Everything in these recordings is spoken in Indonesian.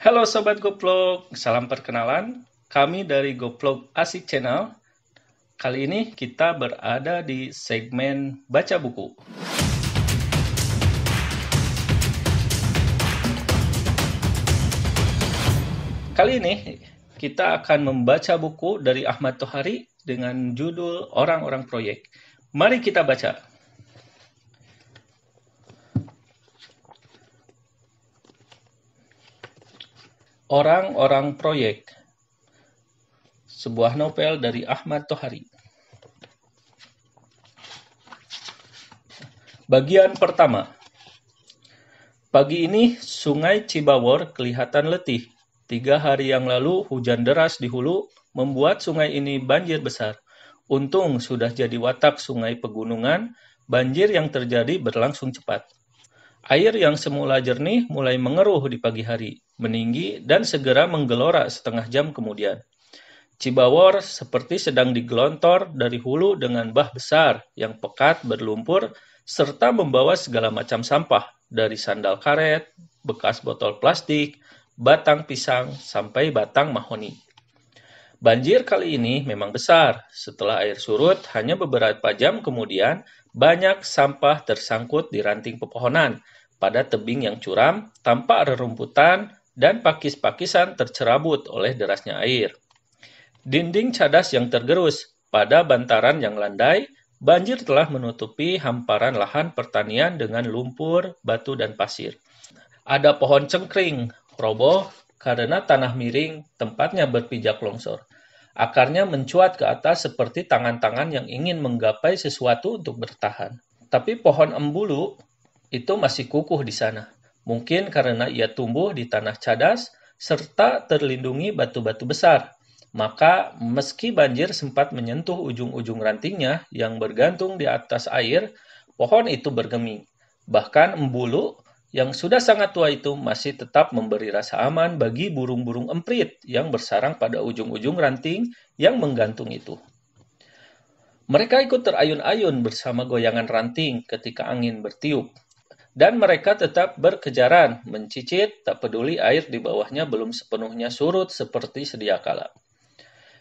Halo Sobat Goplok, salam perkenalan. Kami dari Goplok Asik Channel. Kali ini kita berada di segmen Baca Buku. Kali ini kita akan membaca buku dari Ahmad Tohari dengan judul Orang-orang Proyek. Mari kita baca. Orang-orang Proyek sebuah novel dari Ahmad Tohari. Bagian pertama. Pagi ini sungai Cibawor kelihatan letih. Tiga hari yang lalu hujan deras di hulu membuat sungai ini banjir besar. Untung sudah jadi watak sungai pegunungan, banjir yang terjadi berlangsung cepat. Air yang semula jernih mulai mengeruh di pagi hari meninggi dan segera menggelora setengah jam kemudian. Cibawor seperti sedang digelontor dari hulu dengan bah besar yang pekat berlumpur serta membawa segala macam sampah dari sandal karet, bekas botol plastik, batang pisang, sampai batang mahoni. Banjir kali ini memang besar. Setelah air surut, hanya beberapa jam kemudian banyak sampah tersangkut di ranting pepohonan pada tebing yang curam tanpa rerumputan dan pakis-pakisan tercerabut oleh derasnya air. Dinding cadas yang tergerus pada bantaran yang landai, banjir telah menutupi hamparan lahan pertanian dengan lumpur, batu, dan pasir. Ada pohon cengkring roboh karena tanah miring tempatnya berpijak longsor. Akarnya mencuat ke atas seperti tangan-tangan yang ingin menggapai sesuatu untuk bertahan. Tapi pohon embulu itu masih kukuh di sana mungkin karena ia tumbuh di tanah cadas serta terlindungi batu-batu besar. Maka, meski banjir sempat menyentuh ujung-ujung rantingnya yang bergantung di atas air, pohon itu bergeming. Bahkan embulu yang sudah sangat tua itu masih tetap memberi rasa aman bagi burung-burung emprit yang bersarang pada ujung-ujung ranting yang menggantung itu. Mereka ikut terayun-ayun bersama goyangan ranting ketika angin bertiup, dan mereka tetap berkejaran, mencicit, tak peduli air di bawahnya belum sepenuhnya surut seperti sedia kala.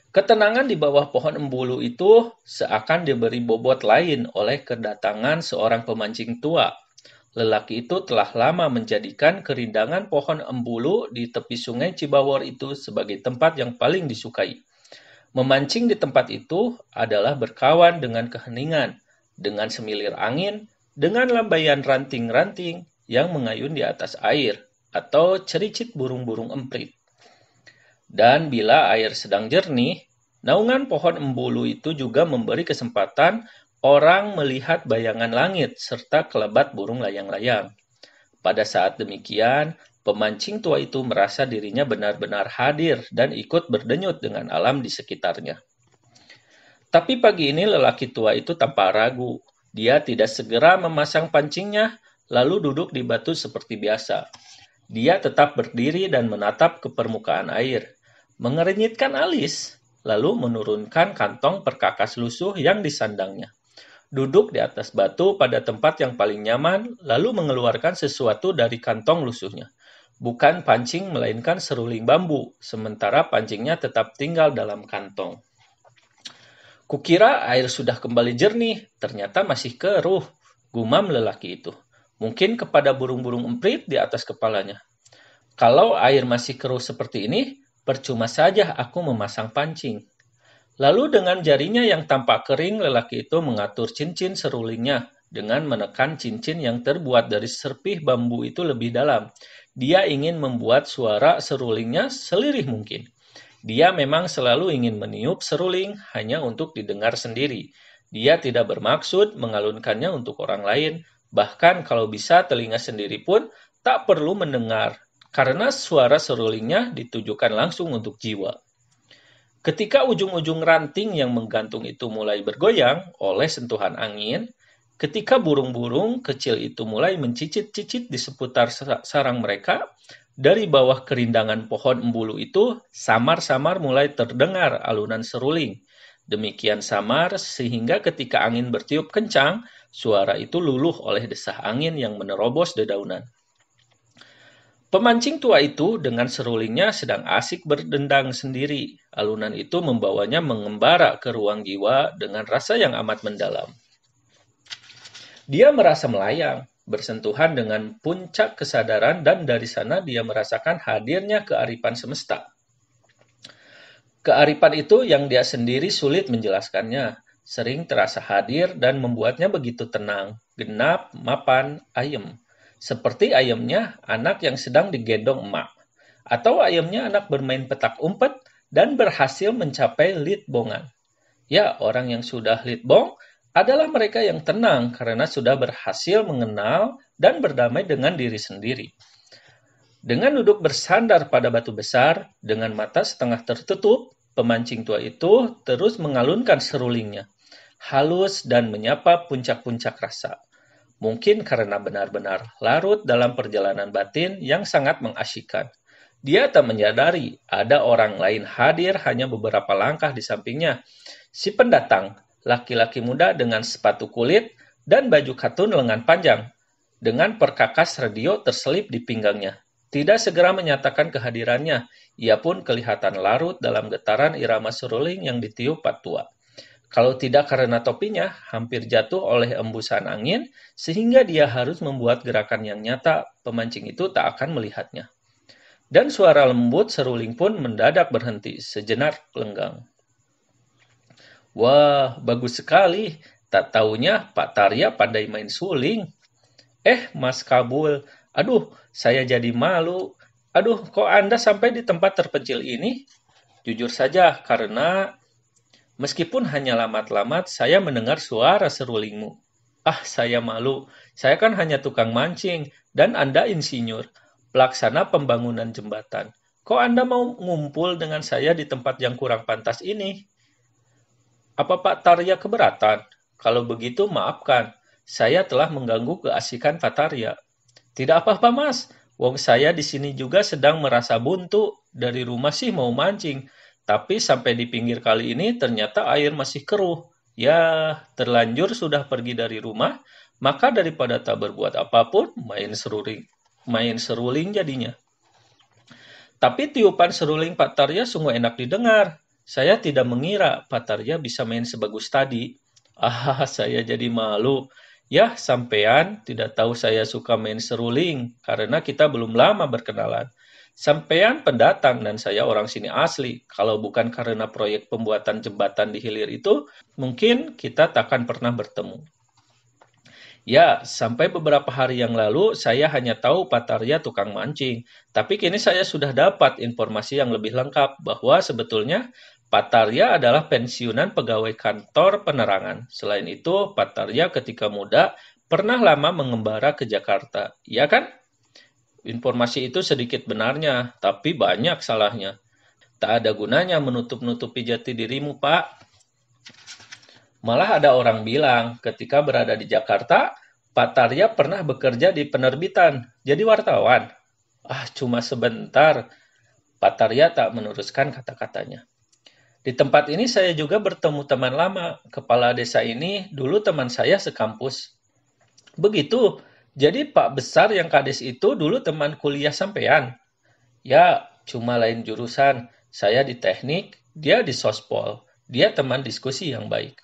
Ketenangan di bawah pohon embulu itu seakan diberi bobot lain oleh kedatangan seorang pemancing tua. Lelaki itu telah lama menjadikan kerindangan pohon embulu di tepi sungai Cibawor itu sebagai tempat yang paling disukai. Memancing di tempat itu adalah berkawan dengan keheningan, dengan semilir angin, dengan lambaian ranting-ranting yang mengayun di atas air atau cericit burung-burung emprit. Dan bila air sedang jernih, naungan pohon embulu itu juga memberi kesempatan orang melihat bayangan langit serta kelebat burung layang-layang. Pada saat demikian, pemancing tua itu merasa dirinya benar-benar hadir dan ikut berdenyut dengan alam di sekitarnya. Tapi pagi ini lelaki tua itu tanpa ragu. Dia tidak segera memasang pancingnya, lalu duduk di batu seperti biasa. Dia tetap berdiri dan menatap ke permukaan air, mengerenyitkan alis, lalu menurunkan kantong perkakas lusuh yang disandangnya. Duduk di atas batu pada tempat yang paling nyaman, lalu mengeluarkan sesuatu dari kantong lusuhnya. Bukan pancing, melainkan seruling bambu, sementara pancingnya tetap tinggal dalam kantong. Kukira air sudah kembali jernih, ternyata masih keruh, gumam lelaki itu. Mungkin kepada burung-burung emprit di atas kepalanya. Kalau air masih keruh seperti ini, percuma saja aku memasang pancing. Lalu dengan jarinya yang tampak kering, lelaki itu mengatur cincin serulingnya dengan menekan cincin yang terbuat dari serpih bambu itu lebih dalam. Dia ingin membuat suara serulingnya selirih mungkin. Dia memang selalu ingin meniup seruling hanya untuk didengar sendiri. Dia tidak bermaksud mengalunkannya untuk orang lain, bahkan kalau bisa telinga sendiri pun tak perlu mendengar, karena suara serulingnya ditujukan langsung untuk jiwa. Ketika ujung-ujung ranting yang menggantung itu mulai bergoyang oleh sentuhan angin, ketika burung-burung kecil itu mulai mencicit-cicit di seputar sarang mereka, dari bawah kerindangan pohon embulu itu, samar-samar mulai terdengar alunan seruling. Demikian samar sehingga ketika angin bertiup kencang, suara itu luluh oleh desah angin yang menerobos dedaunan. Pemancing tua itu dengan serulingnya sedang asik berdendang sendiri. Alunan itu membawanya mengembara ke ruang jiwa dengan rasa yang amat mendalam. Dia merasa melayang, bersentuhan dengan puncak kesadaran dan dari sana dia merasakan hadirnya kearifan semesta. Kearifan itu yang dia sendiri sulit menjelaskannya, sering terasa hadir dan membuatnya begitu tenang, genap, mapan, ayem. Seperti ayamnya anak yang sedang digendong emak, atau ayamnya anak bermain petak umpet dan berhasil mencapai litbongan. Ya, orang yang sudah litbong adalah mereka yang tenang karena sudah berhasil mengenal dan berdamai dengan diri sendiri. Dengan duduk bersandar pada batu besar, dengan mata setengah tertutup, pemancing tua itu terus mengalunkan serulingnya, halus dan menyapa puncak-puncak rasa. Mungkin karena benar-benar larut dalam perjalanan batin yang sangat mengasyikan. Dia tak menyadari ada orang lain hadir hanya beberapa langkah di sampingnya. Si pendatang laki-laki muda dengan sepatu kulit dan baju katun lengan panjang, dengan perkakas radio terselip di pinggangnya. Tidak segera menyatakan kehadirannya, ia pun kelihatan larut dalam getaran irama seruling yang ditiup patua. Kalau tidak karena topinya, hampir jatuh oleh embusan angin, sehingga dia harus membuat gerakan yang nyata, pemancing itu tak akan melihatnya. Dan suara lembut seruling pun mendadak berhenti, sejenak lenggang. Wah, bagus sekali. Tak taunya Pak Tarya pandai main suling. Eh, Mas Kabul, aduh, saya jadi malu. Aduh, kok Anda sampai di tempat terpencil ini? Jujur saja, karena meskipun hanya lamat-lamat, saya mendengar suara serulingmu. Ah, saya malu. Saya kan hanya tukang mancing, dan Anda insinyur, pelaksana pembangunan jembatan. Kok Anda mau ngumpul dengan saya di tempat yang kurang pantas ini? Apa Pak Tarya keberatan? Kalau begitu maafkan, saya telah mengganggu keasikan Pak Tarya. Tidak apa-apa mas, wong saya di sini juga sedang merasa buntu. Dari rumah sih mau mancing, tapi sampai di pinggir kali ini ternyata air masih keruh. Ya, terlanjur sudah pergi dari rumah, maka daripada tak berbuat apapun, main seruling, main seruling jadinya. Tapi tiupan seruling Pak Tarya sungguh enak didengar. Saya tidak mengira Patarja bisa main sebagus tadi. Ah, saya jadi malu. Ya, sampean tidak tahu saya suka main seruling karena kita belum lama berkenalan. Sampean pendatang dan saya orang sini asli. Kalau bukan karena proyek pembuatan jembatan di hilir itu, mungkin kita takkan pernah bertemu. Ya, sampai beberapa hari yang lalu saya hanya tahu Patarya tukang mancing, tapi kini saya sudah dapat informasi yang lebih lengkap bahwa sebetulnya Pataria adalah pensiunan pegawai kantor penerangan. Selain itu, Pataria ketika muda pernah lama mengembara ke Jakarta. Ya kan? Informasi itu sedikit benarnya, tapi banyak salahnya. Tak ada gunanya menutup-nutupi jati dirimu, Pak. Malah ada orang bilang, ketika berada di Jakarta, Pataria pernah bekerja di penerbitan, jadi wartawan. Ah, cuma sebentar. Pataria tak meneruskan kata-katanya. Di tempat ini saya juga bertemu teman lama, kepala desa ini dulu teman saya sekampus. Begitu, jadi Pak Besar yang kades itu dulu teman kuliah sampean. Ya, cuma lain jurusan. Saya di teknik, dia di sospol. Dia teman diskusi yang baik.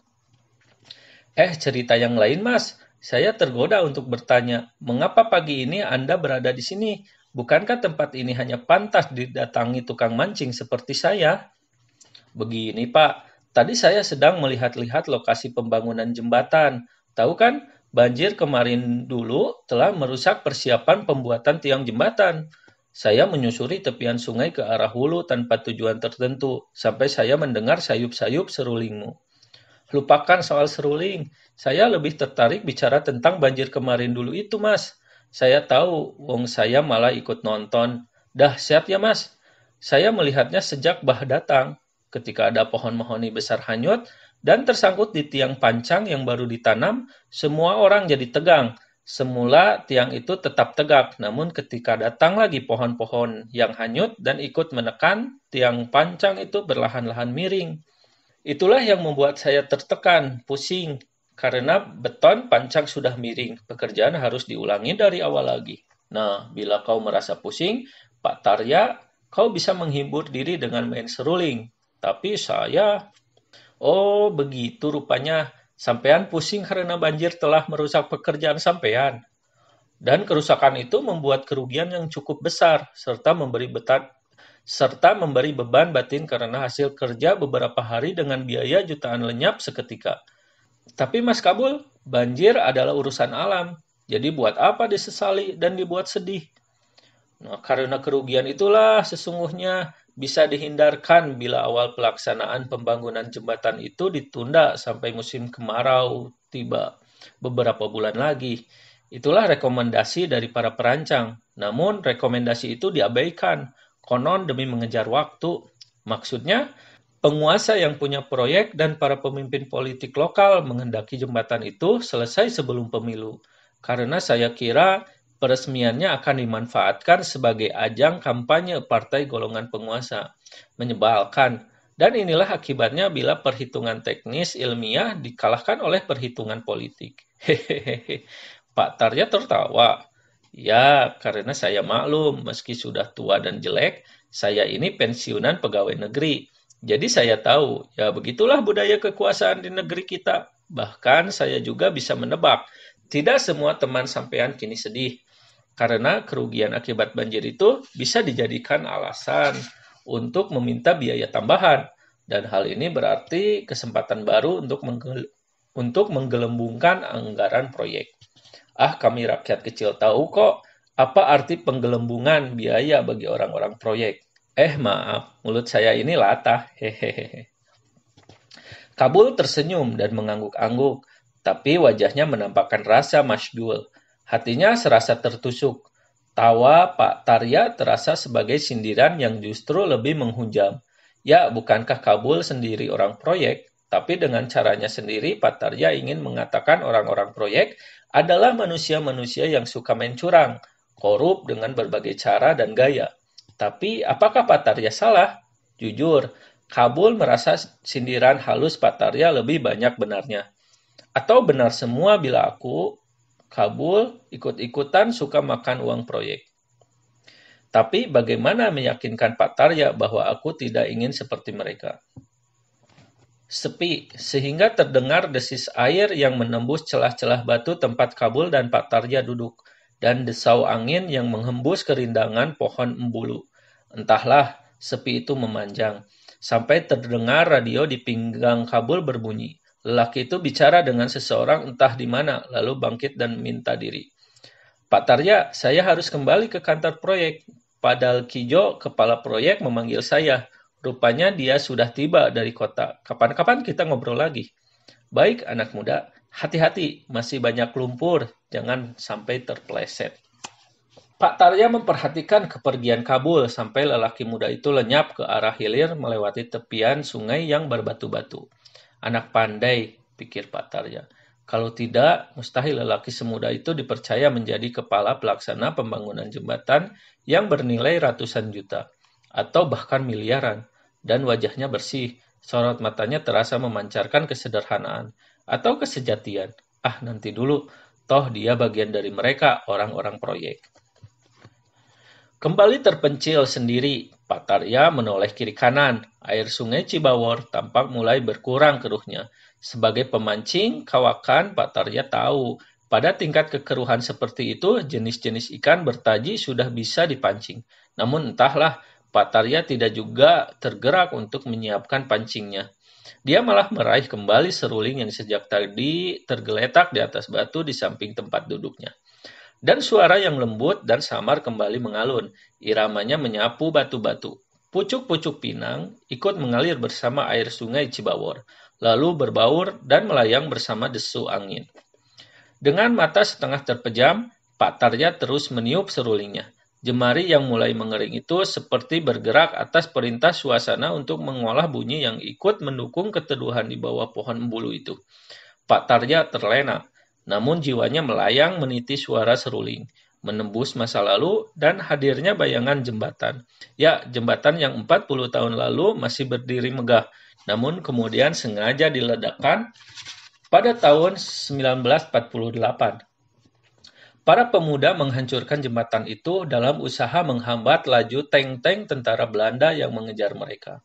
Eh, cerita yang lain mas. Saya tergoda untuk bertanya, mengapa pagi ini Anda berada di sini? Bukankah tempat ini hanya pantas didatangi tukang mancing seperti saya? Begini Pak, tadi saya sedang melihat-lihat lokasi pembangunan jembatan. Tahu kan, banjir kemarin dulu telah merusak persiapan pembuatan tiang jembatan. Saya menyusuri tepian sungai ke arah hulu tanpa tujuan tertentu, sampai saya mendengar sayup-sayup serulingmu. Lupakan soal seruling, saya lebih tertarik bicara tentang banjir kemarin dulu itu, Mas. Saya tahu, wong saya malah ikut nonton. Dah siap ya, Mas. Saya melihatnya sejak Bah datang ketika ada pohon mahoni besar hanyut dan tersangkut di tiang pancang yang baru ditanam, semua orang jadi tegang. Semula tiang itu tetap tegak, namun ketika datang lagi pohon-pohon yang hanyut dan ikut menekan, tiang pancang itu berlahan-lahan miring. Itulah yang membuat saya tertekan, pusing, karena beton pancang sudah miring. Pekerjaan harus diulangi dari awal lagi. Nah, bila kau merasa pusing, Pak Tarya, kau bisa menghibur diri dengan main seruling. Tapi saya, oh begitu rupanya, sampean pusing karena banjir telah merusak pekerjaan sampean. Dan kerusakan itu membuat kerugian yang cukup besar, serta memberi betat, serta memberi beban batin karena hasil kerja beberapa hari dengan biaya jutaan lenyap seketika. Tapi Mas Kabul, banjir adalah urusan alam, jadi buat apa disesali dan dibuat sedih? Nah, karena kerugian itulah sesungguhnya bisa dihindarkan bila awal pelaksanaan pembangunan jembatan itu ditunda sampai musim kemarau tiba beberapa bulan lagi. Itulah rekomendasi dari para perancang. Namun, rekomendasi itu diabaikan, konon demi mengejar waktu. Maksudnya, penguasa yang punya proyek dan para pemimpin politik lokal menghendaki jembatan itu selesai sebelum pemilu. Karena saya kira peresmiannya akan dimanfaatkan sebagai ajang kampanye partai golongan penguasa. Menyebalkan. Dan inilah akibatnya bila perhitungan teknis ilmiah dikalahkan oleh perhitungan politik. Hehehe. Pak Tarya tertawa. Ya, karena saya maklum, meski sudah tua dan jelek, saya ini pensiunan pegawai negeri. Jadi saya tahu, ya begitulah budaya kekuasaan di negeri kita. Bahkan saya juga bisa menebak, tidak semua teman sampean kini sedih karena kerugian akibat banjir itu bisa dijadikan alasan untuk meminta biaya tambahan dan hal ini berarti kesempatan baru untuk menggel untuk menggelembungkan anggaran proyek. Ah, kami rakyat kecil tahu kok apa arti penggelembungan biaya bagi orang-orang proyek. Eh, maaf, mulut saya ini latah. Hehehe. Kabul tersenyum dan mengangguk-angguk, tapi wajahnya menampakkan rasa masdul. Hatinya serasa tertusuk. Tawa Pak Tarya terasa sebagai sindiran yang justru lebih menghunjam. Ya, bukankah Kabul sendiri orang proyek? Tapi dengan caranya sendiri, Pak Tarya ingin mengatakan orang-orang proyek adalah manusia-manusia yang suka main curang, korup dengan berbagai cara dan gaya. Tapi apakah Pak Tarya salah? Jujur, Kabul merasa sindiran halus Pak Tarya lebih banyak benarnya. Atau benar semua bila aku Kabul, ikut-ikutan suka makan uang proyek. Tapi bagaimana meyakinkan Pak Tarya bahwa aku tidak ingin seperti mereka? Sepi, sehingga terdengar desis air yang menembus celah-celah batu tempat Kabul dan Pak Tarya duduk, dan desau angin yang menghembus kerindangan pohon embulu. Entahlah, sepi itu memanjang, sampai terdengar radio di pinggang Kabul berbunyi. Lelaki itu bicara dengan seseorang entah di mana, lalu bangkit dan minta diri. Pak Tarya, saya harus kembali ke kantor proyek. Padahal Kijo, kepala proyek, memanggil saya. Rupanya dia sudah tiba dari kota. Kapan-kapan kita ngobrol lagi. Baik, anak muda. Hati-hati, masih banyak lumpur. Jangan sampai terpleset. Pak Tarya memperhatikan kepergian Kabul sampai lelaki muda itu lenyap ke arah hilir melewati tepian sungai yang berbatu-batu anak pandai, pikir Pak Tarya. Kalau tidak, mustahil lelaki semuda itu dipercaya menjadi kepala pelaksana pembangunan jembatan yang bernilai ratusan juta, atau bahkan miliaran, dan wajahnya bersih, sorot matanya terasa memancarkan kesederhanaan, atau kesejatian. Ah, nanti dulu, toh dia bagian dari mereka, orang-orang proyek. Kembali terpencil sendiri, Pak ia menoleh kiri kanan. Air sungai Cibawor tampak mulai berkurang keruhnya. Sebagai pemancing, kawakan Pak tahu pada tingkat kekeruhan seperti itu, jenis-jenis ikan bertaji sudah bisa dipancing. Namun entahlah, Pak tidak juga tergerak untuk menyiapkan pancingnya. Dia malah meraih kembali seruling yang sejak tadi tergeletak di atas batu di samping tempat duduknya. Dan suara yang lembut dan samar kembali mengalun. Iramanya menyapu batu-batu. Pucuk-pucuk pinang ikut mengalir bersama air sungai Cibawor, lalu berbaur dan melayang bersama desu angin. Dengan mata setengah terpejam, Pak Tarja terus meniup serulingnya. Jemari yang mulai mengering itu seperti bergerak atas perintah suasana untuk mengolah bunyi yang ikut mendukung keteduhan di bawah pohon bulu itu. Pak Tarja terlena, namun jiwanya melayang meniti suara seruling, menembus masa lalu dan hadirnya bayangan jembatan. Ya, jembatan yang 40 tahun lalu masih berdiri megah, namun kemudian sengaja diledakkan pada tahun 1948. Para pemuda menghancurkan jembatan itu dalam usaha menghambat laju tank-tank tentara Belanda yang mengejar mereka.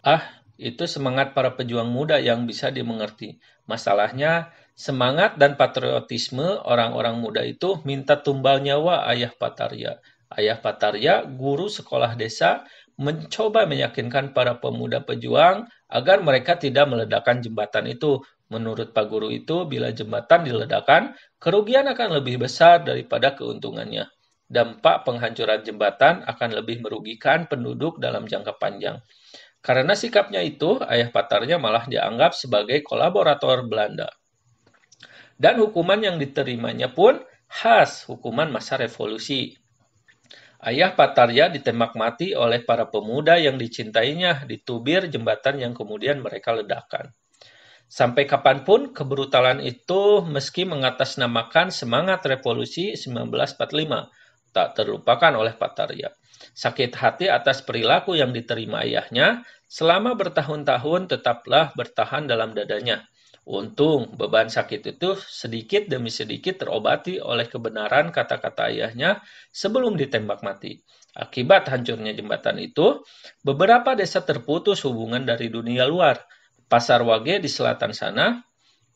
Ah, itu semangat para pejuang muda yang bisa dimengerti. Masalahnya, Semangat dan patriotisme orang-orang muda itu minta tumbal nyawa Ayah patarya. Ayah patarya, guru sekolah desa, mencoba meyakinkan para pemuda pejuang agar mereka tidak meledakkan jembatan itu. Menurut Pak Guru itu, bila jembatan diledakkan, kerugian akan lebih besar daripada keuntungannya. Dampak penghancuran jembatan akan lebih merugikan penduduk dalam jangka panjang. Karena sikapnya itu, ayah patarnya malah dianggap sebagai kolaborator Belanda. Dan hukuman yang diterimanya pun khas hukuman masa revolusi. Ayah Patarya ditembak mati oleh para pemuda yang dicintainya di tubir jembatan yang kemudian mereka ledakan. Sampai kapanpun kebrutalan itu meski mengatasnamakan semangat revolusi 1945 tak terlupakan oleh Patarya. Sakit hati atas perilaku yang diterima ayahnya selama bertahun-tahun tetaplah bertahan dalam dadanya Untung beban sakit itu sedikit demi sedikit terobati oleh kebenaran kata-kata ayahnya sebelum ditembak mati. Akibat hancurnya jembatan itu, beberapa desa terputus hubungan dari dunia luar. Pasar Wage di selatan sana,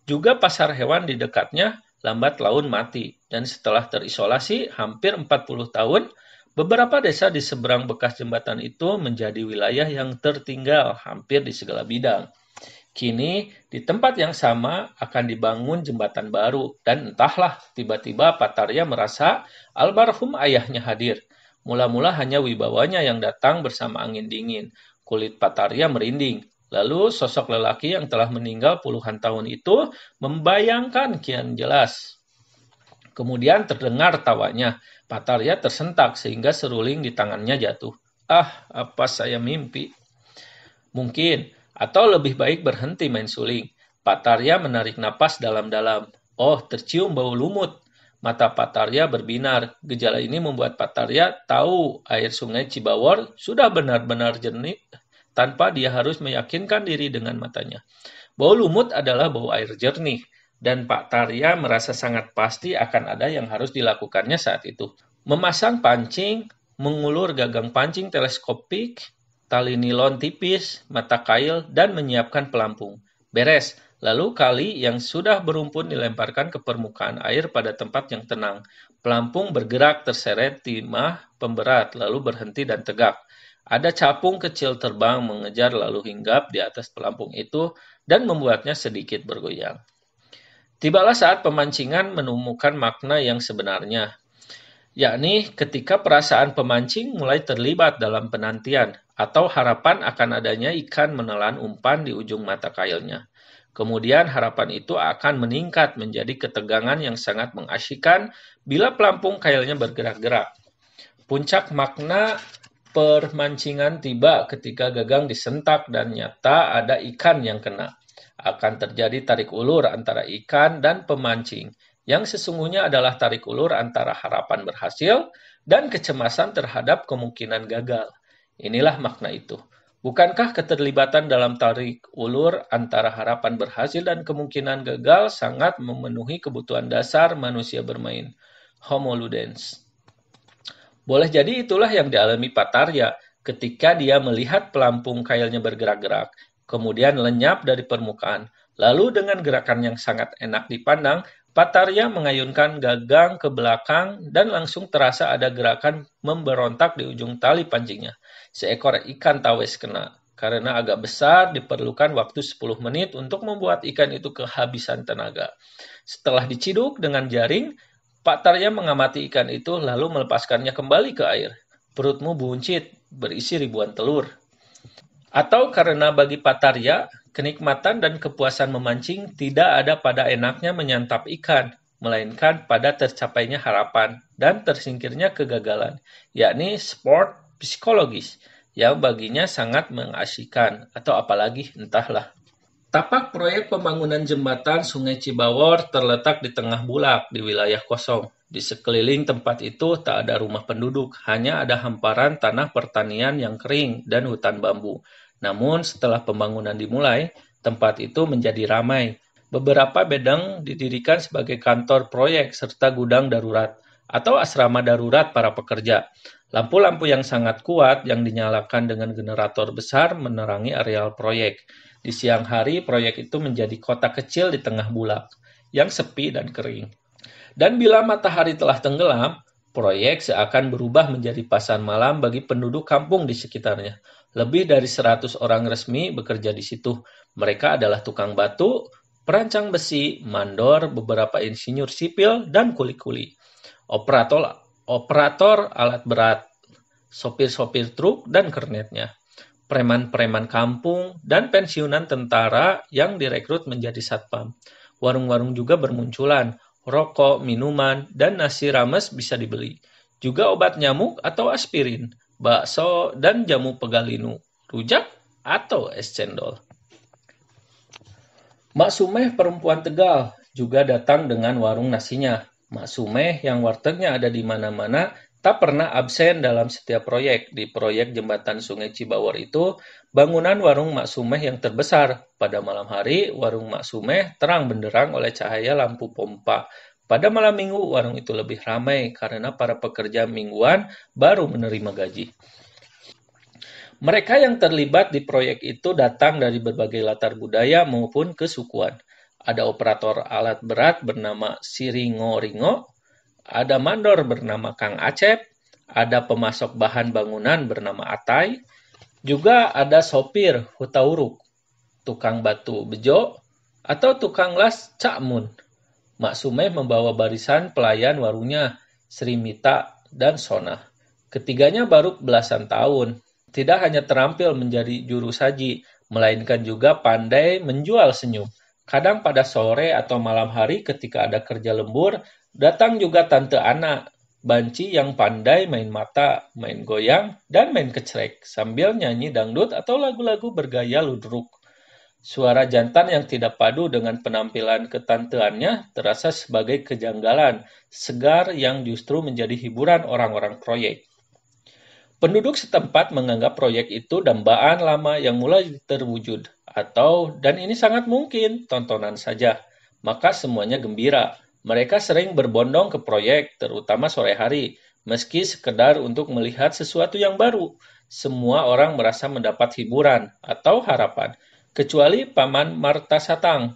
juga pasar hewan di dekatnya lambat laun mati. Dan setelah terisolasi hampir 40 tahun, beberapa desa di seberang bekas jembatan itu menjadi wilayah yang tertinggal hampir di segala bidang. Kini di tempat yang sama akan dibangun jembatan baru dan entahlah tiba-tiba Pataria merasa almarhum ayahnya hadir. Mula-mula hanya wibawanya yang datang bersama angin dingin. Kulit Pataria merinding. Lalu sosok lelaki yang telah meninggal puluhan tahun itu membayangkan kian jelas. Kemudian terdengar tawanya. Pataria tersentak sehingga seruling di tangannya jatuh. Ah, apa saya mimpi? Mungkin atau lebih baik berhenti main suling. Tarya menarik napas dalam-dalam. Oh, tercium bau lumut. Mata Tarya berbinar. Gejala ini membuat Tarya tahu air sungai Cibawor sudah benar-benar jernih tanpa dia harus meyakinkan diri dengan matanya. Bau lumut adalah bau air jernih, dan Pak Tarya merasa sangat pasti akan ada yang harus dilakukannya saat itu. Memasang pancing, mengulur gagang pancing teleskopik, tali nilon tipis, mata kail, dan menyiapkan pelampung. Beres, lalu kali yang sudah berumpun dilemparkan ke permukaan air pada tempat yang tenang. Pelampung bergerak terseret timah pemberat, lalu berhenti dan tegak. Ada capung kecil terbang mengejar lalu hinggap di atas pelampung itu dan membuatnya sedikit bergoyang. Tibalah saat pemancingan menemukan makna yang sebenarnya yakni ketika perasaan pemancing mulai terlibat dalam penantian atau harapan akan adanya ikan menelan umpan di ujung mata kailnya. Kemudian harapan itu akan meningkat menjadi ketegangan yang sangat mengasyikan bila pelampung kailnya bergerak-gerak. Puncak makna permancingan tiba ketika gagang disentak dan nyata ada ikan yang kena. Akan terjadi tarik ulur antara ikan dan pemancing yang sesungguhnya adalah tarik ulur antara harapan berhasil dan kecemasan terhadap kemungkinan gagal. Inilah makna itu. Bukankah keterlibatan dalam tarik ulur antara harapan berhasil dan kemungkinan gagal sangat memenuhi kebutuhan dasar manusia bermain? Homo ludens. Boleh jadi itulah yang dialami Patarya ketika dia melihat pelampung kailnya bergerak-gerak, kemudian lenyap dari permukaan. Lalu dengan gerakan yang sangat enak dipandang, Pataria mengayunkan gagang ke belakang dan langsung terasa ada gerakan memberontak di ujung tali pancingnya. Seekor ikan tawes kena. Karena agak besar, diperlukan waktu 10 menit untuk membuat ikan itu kehabisan tenaga. Setelah diciduk dengan jaring, Pak Tarya mengamati ikan itu lalu melepaskannya kembali ke air. Perutmu buncit, berisi ribuan telur. Atau karena bagi Patarya, kenikmatan dan kepuasan memancing tidak ada pada enaknya menyantap ikan, melainkan pada tercapainya harapan dan tersingkirnya kegagalan, yakni sport psikologis yang baginya sangat mengasihkan atau apalagi entahlah. Tapak proyek pembangunan jembatan Sungai Cibawor terletak di tengah bulak di wilayah kosong. Di sekeliling tempat itu tak ada rumah penduduk, hanya ada hamparan tanah pertanian yang kering dan hutan bambu. Namun setelah pembangunan dimulai, tempat itu menjadi ramai. Beberapa bedeng didirikan sebagai kantor proyek serta gudang darurat atau asrama darurat para pekerja. Lampu-lampu yang sangat kuat yang dinyalakan dengan generator besar menerangi areal proyek. Di siang hari, proyek itu menjadi kota kecil di tengah bulak yang sepi dan kering. Dan bila matahari telah tenggelam, proyek seakan berubah menjadi pasar malam bagi penduduk kampung di sekitarnya. Lebih dari 100 orang resmi bekerja di situ. Mereka adalah tukang batu, perancang besi, mandor, beberapa insinyur sipil, dan kuli-kuli. Operator, operator alat berat, sopir-sopir truk, dan kernetnya. Preman-preman kampung, dan pensiunan tentara yang direkrut menjadi satpam. Warung-warung juga bermunculan, rokok, minuman, dan nasi rames bisa dibeli. Juga obat nyamuk atau aspirin bakso, dan jamu pegalinu, rujak, atau es cendol. Mak Sumeh perempuan Tegal juga datang dengan warung nasinya. Mak Sumeh yang wartegnya ada di mana-mana tak pernah absen dalam setiap proyek. Di proyek jembatan Sungai cibawar itu, bangunan warung Mak Sumeh yang terbesar. Pada malam hari, warung Mak Sumeh terang benderang oleh cahaya lampu pompa. Pada malam minggu, warung itu lebih ramai karena para pekerja mingguan baru menerima gaji. Mereka yang terlibat di proyek itu datang dari berbagai latar budaya maupun kesukuan. Ada operator alat berat bernama Siringo Ringo, ada mandor bernama Kang Acep, ada pemasok bahan bangunan bernama Atai, juga ada sopir Hutauruk, tukang batu bejo, atau tukang las Cakmun. Mak Sumeh membawa barisan pelayan warungnya, Sri Mita dan Sona. Ketiganya baru belasan tahun. Tidak hanya terampil menjadi juru saji, melainkan juga pandai menjual senyum. Kadang pada sore atau malam hari ketika ada kerja lembur, datang juga tante anak, banci yang pandai main mata, main goyang, dan main kecrek, sambil nyanyi dangdut atau lagu-lagu bergaya ludruk. Suara jantan yang tidak padu dengan penampilan ketanteannya terasa sebagai kejanggalan, segar yang justru menjadi hiburan orang-orang proyek. Penduduk setempat menganggap proyek itu dambaan lama yang mulai terwujud, atau dan ini sangat mungkin tontonan saja. Maka semuanya gembira. Mereka sering berbondong ke proyek, terutama sore hari, meski sekedar untuk melihat sesuatu yang baru. Semua orang merasa mendapat hiburan atau harapan, kecuali paman Marta Satang,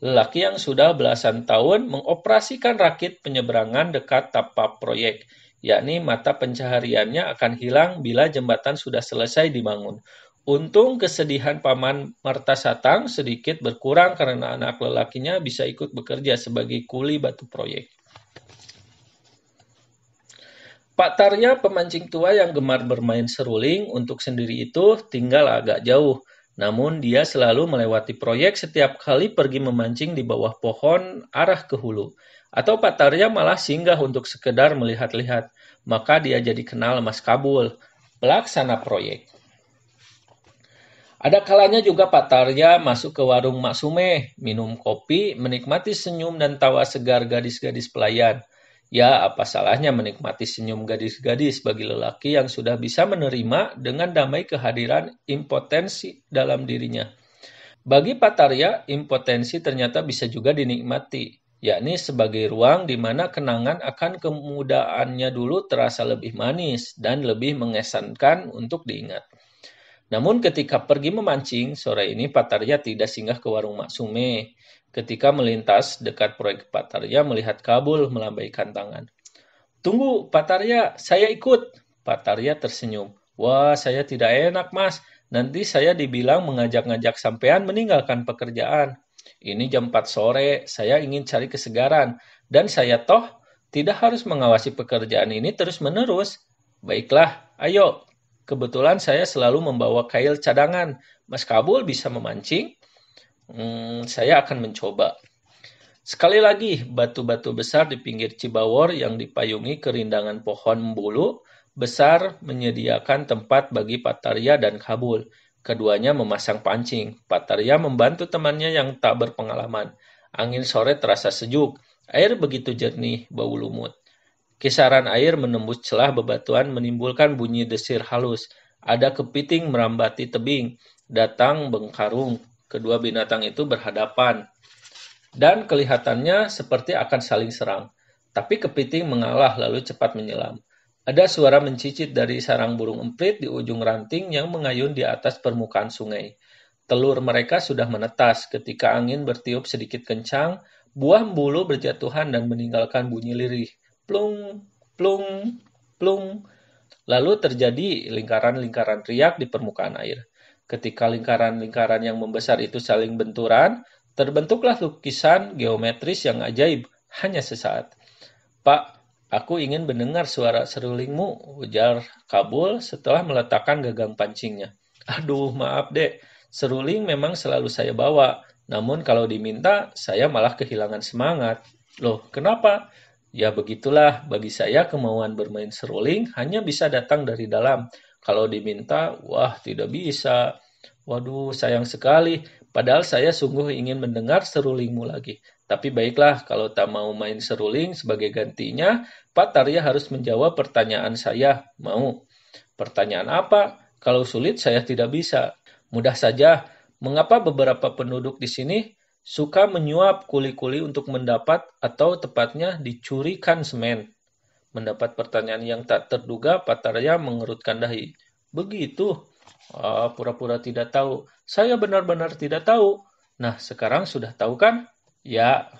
lelaki yang sudah belasan tahun mengoperasikan rakit penyeberangan dekat tapak proyek, yakni mata pencahariannya akan hilang bila jembatan sudah selesai dibangun. Untung kesedihan paman Marta Satang sedikit berkurang karena anak lelakinya bisa ikut bekerja sebagai kuli batu proyek. Pak Tarya pemancing tua yang gemar bermain seruling untuk sendiri itu tinggal agak jauh namun dia selalu melewati proyek setiap kali pergi memancing di bawah pohon arah ke hulu. Atau patarnya malah singgah untuk sekedar melihat-lihat. Maka dia jadi kenal Mas Kabul, pelaksana proyek. Ada kalanya juga Pak Tarya masuk ke warung Mak Sumeh, minum kopi, menikmati senyum dan tawa segar gadis-gadis pelayan. Ya, apa salahnya menikmati senyum gadis-gadis bagi lelaki yang sudah bisa menerima dengan damai kehadiran impotensi dalam dirinya. Bagi Pataria, impotensi ternyata bisa juga dinikmati, yakni sebagai ruang di mana kenangan akan kemudaannya dulu terasa lebih manis dan lebih mengesankan untuk diingat. Namun ketika pergi memancing, sore ini Pataria tidak singgah ke warung Maksume. Ketika melintas dekat proyek Patarya melihat Kabul melambaikan tangan. Tunggu, Patarya, saya ikut. Patarya tersenyum. Wah, saya tidak enak, Mas. Nanti saya dibilang mengajak-ngajak sampean meninggalkan pekerjaan. Ini jam 4 sore, saya ingin cari kesegaran. Dan saya toh tidak harus mengawasi pekerjaan ini terus-menerus. Baiklah, ayo. Kebetulan saya selalu membawa kail cadangan. Mas Kabul bisa memancing, Hmm, saya akan mencoba. Sekali lagi, batu-batu besar di pinggir Cibawor yang dipayungi kerindangan pohon bulu besar menyediakan tempat bagi Pataria dan Kabul. Keduanya memasang pancing. Pataria membantu temannya yang tak berpengalaman. Angin sore terasa sejuk. Air begitu jernih, bau lumut. Kisaran air menembus celah bebatuan menimbulkan bunyi desir halus. Ada kepiting merambati tebing, datang bengkarung Kedua binatang itu berhadapan dan kelihatannya seperti akan saling serang. Tapi kepiting mengalah lalu cepat menyelam. Ada suara mencicit dari sarang burung emprit di ujung ranting yang mengayun di atas permukaan sungai. Telur mereka sudah menetas ketika angin bertiup sedikit kencang, buah bulu berjatuhan dan meninggalkan bunyi lirih. Plung, plung, plung. Lalu terjadi lingkaran-lingkaran riak di permukaan air. Ketika lingkaran-lingkaran yang membesar itu saling benturan, terbentuklah lukisan geometris yang ajaib hanya sesaat. Pak, aku ingin mendengar suara serulingmu, ujar Kabul setelah meletakkan gagang pancingnya. Aduh, maaf dek, seruling memang selalu saya bawa, namun kalau diminta, saya malah kehilangan semangat. Loh, kenapa? Ya begitulah, bagi saya kemauan bermain seruling hanya bisa datang dari dalam, kalau diminta, wah tidak bisa. Waduh, sayang sekali. Padahal saya sungguh ingin mendengar serulingmu lagi. Tapi baiklah, kalau tak mau main seruling sebagai gantinya, Pak Tarya harus menjawab pertanyaan saya. Mau? Pertanyaan apa? Kalau sulit, saya tidak bisa. Mudah saja. Mengapa beberapa penduduk di sini suka menyuap kuli-kuli untuk mendapat atau tepatnya dicurikan semen? mendapat pertanyaan yang tak terduga, Patarya mengerutkan dahi. Begitu. pura ah, pura-pura tidak tahu. Saya benar-benar tidak tahu. Nah, sekarang sudah tahu kan? Ya.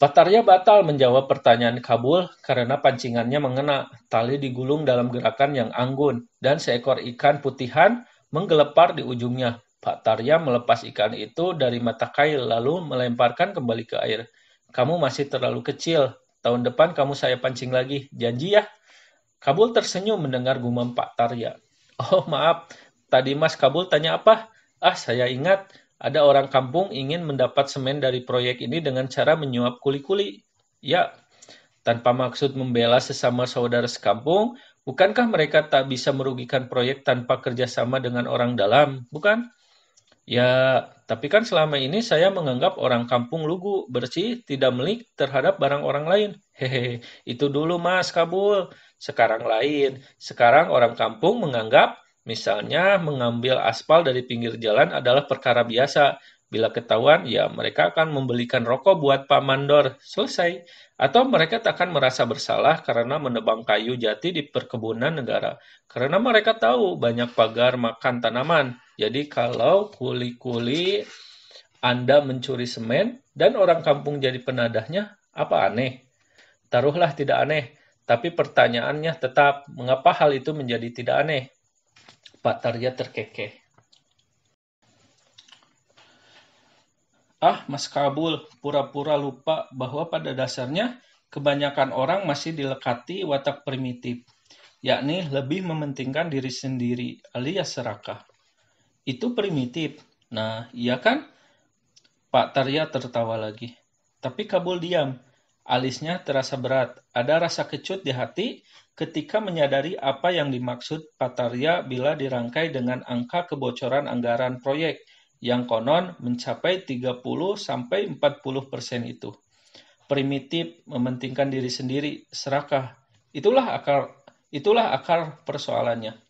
Patarya batal menjawab pertanyaan Kabul karena pancingannya mengena. Tali digulung dalam gerakan yang anggun dan seekor ikan putihan menggelepar di ujungnya. Pak Tarya melepas ikan itu dari mata kail lalu melemparkan kembali ke air. Kamu masih terlalu kecil, Tahun depan kamu saya pancing lagi, janji ya. Kabul tersenyum mendengar gumam Pak Tarya. Oh maaf, tadi Mas Kabul tanya apa? Ah saya ingat, ada orang kampung ingin mendapat semen dari proyek ini dengan cara menyuap kuli-kuli. Ya, tanpa maksud membela sesama saudara sekampung, bukankah mereka tak bisa merugikan proyek tanpa kerjasama dengan orang dalam, bukan? Ya, tapi kan selama ini saya menganggap orang kampung lugu, bersih, tidak melik terhadap barang orang lain. Hehehe, itu dulu Mas Kabul. Sekarang lain. Sekarang orang kampung menganggap misalnya mengambil aspal dari pinggir jalan adalah perkara biasa. Bila ketahuan, ya mereka akan membelikan rokok buat Pak Mandor. Selesai. Atau mereka tak akan merasa bersalah karena menebang kayu jati di perkebunan negara. Karena mereka tahu banyak pagar makan tanaman jadi kalau kuli-kuli Anda mencuri semen dan orang kampung jadi penadahnya, apa aneh? Taruhlah tidak aneh, tapi pertanyaannya tetap, mengapa hal itu menjadi tidak aneh? Pak Tarja terkekeh. Ah, Mas Kabul, pura-pura lupa bahwa pada dasarnya kebanyakan orang masih dilekati watak primitif, yakni lebih mementingkan diri sendiri alias serakah. Itu primitif. Nah, iya kan? Pak Tarya tertawa lagi. Tapi Kabul diam. Alisnya terasa berat. Ada rasa kecut di hati ketika menyadari apa yang dimaksud Pak Tarya bila dirangkai dengan angka kebocoran anggaran proyek yang konon mencapai 30 40 persen itu. Primitif, mementingkan diri sendiri, serakah. Itulah akar itulah akar persoalannya.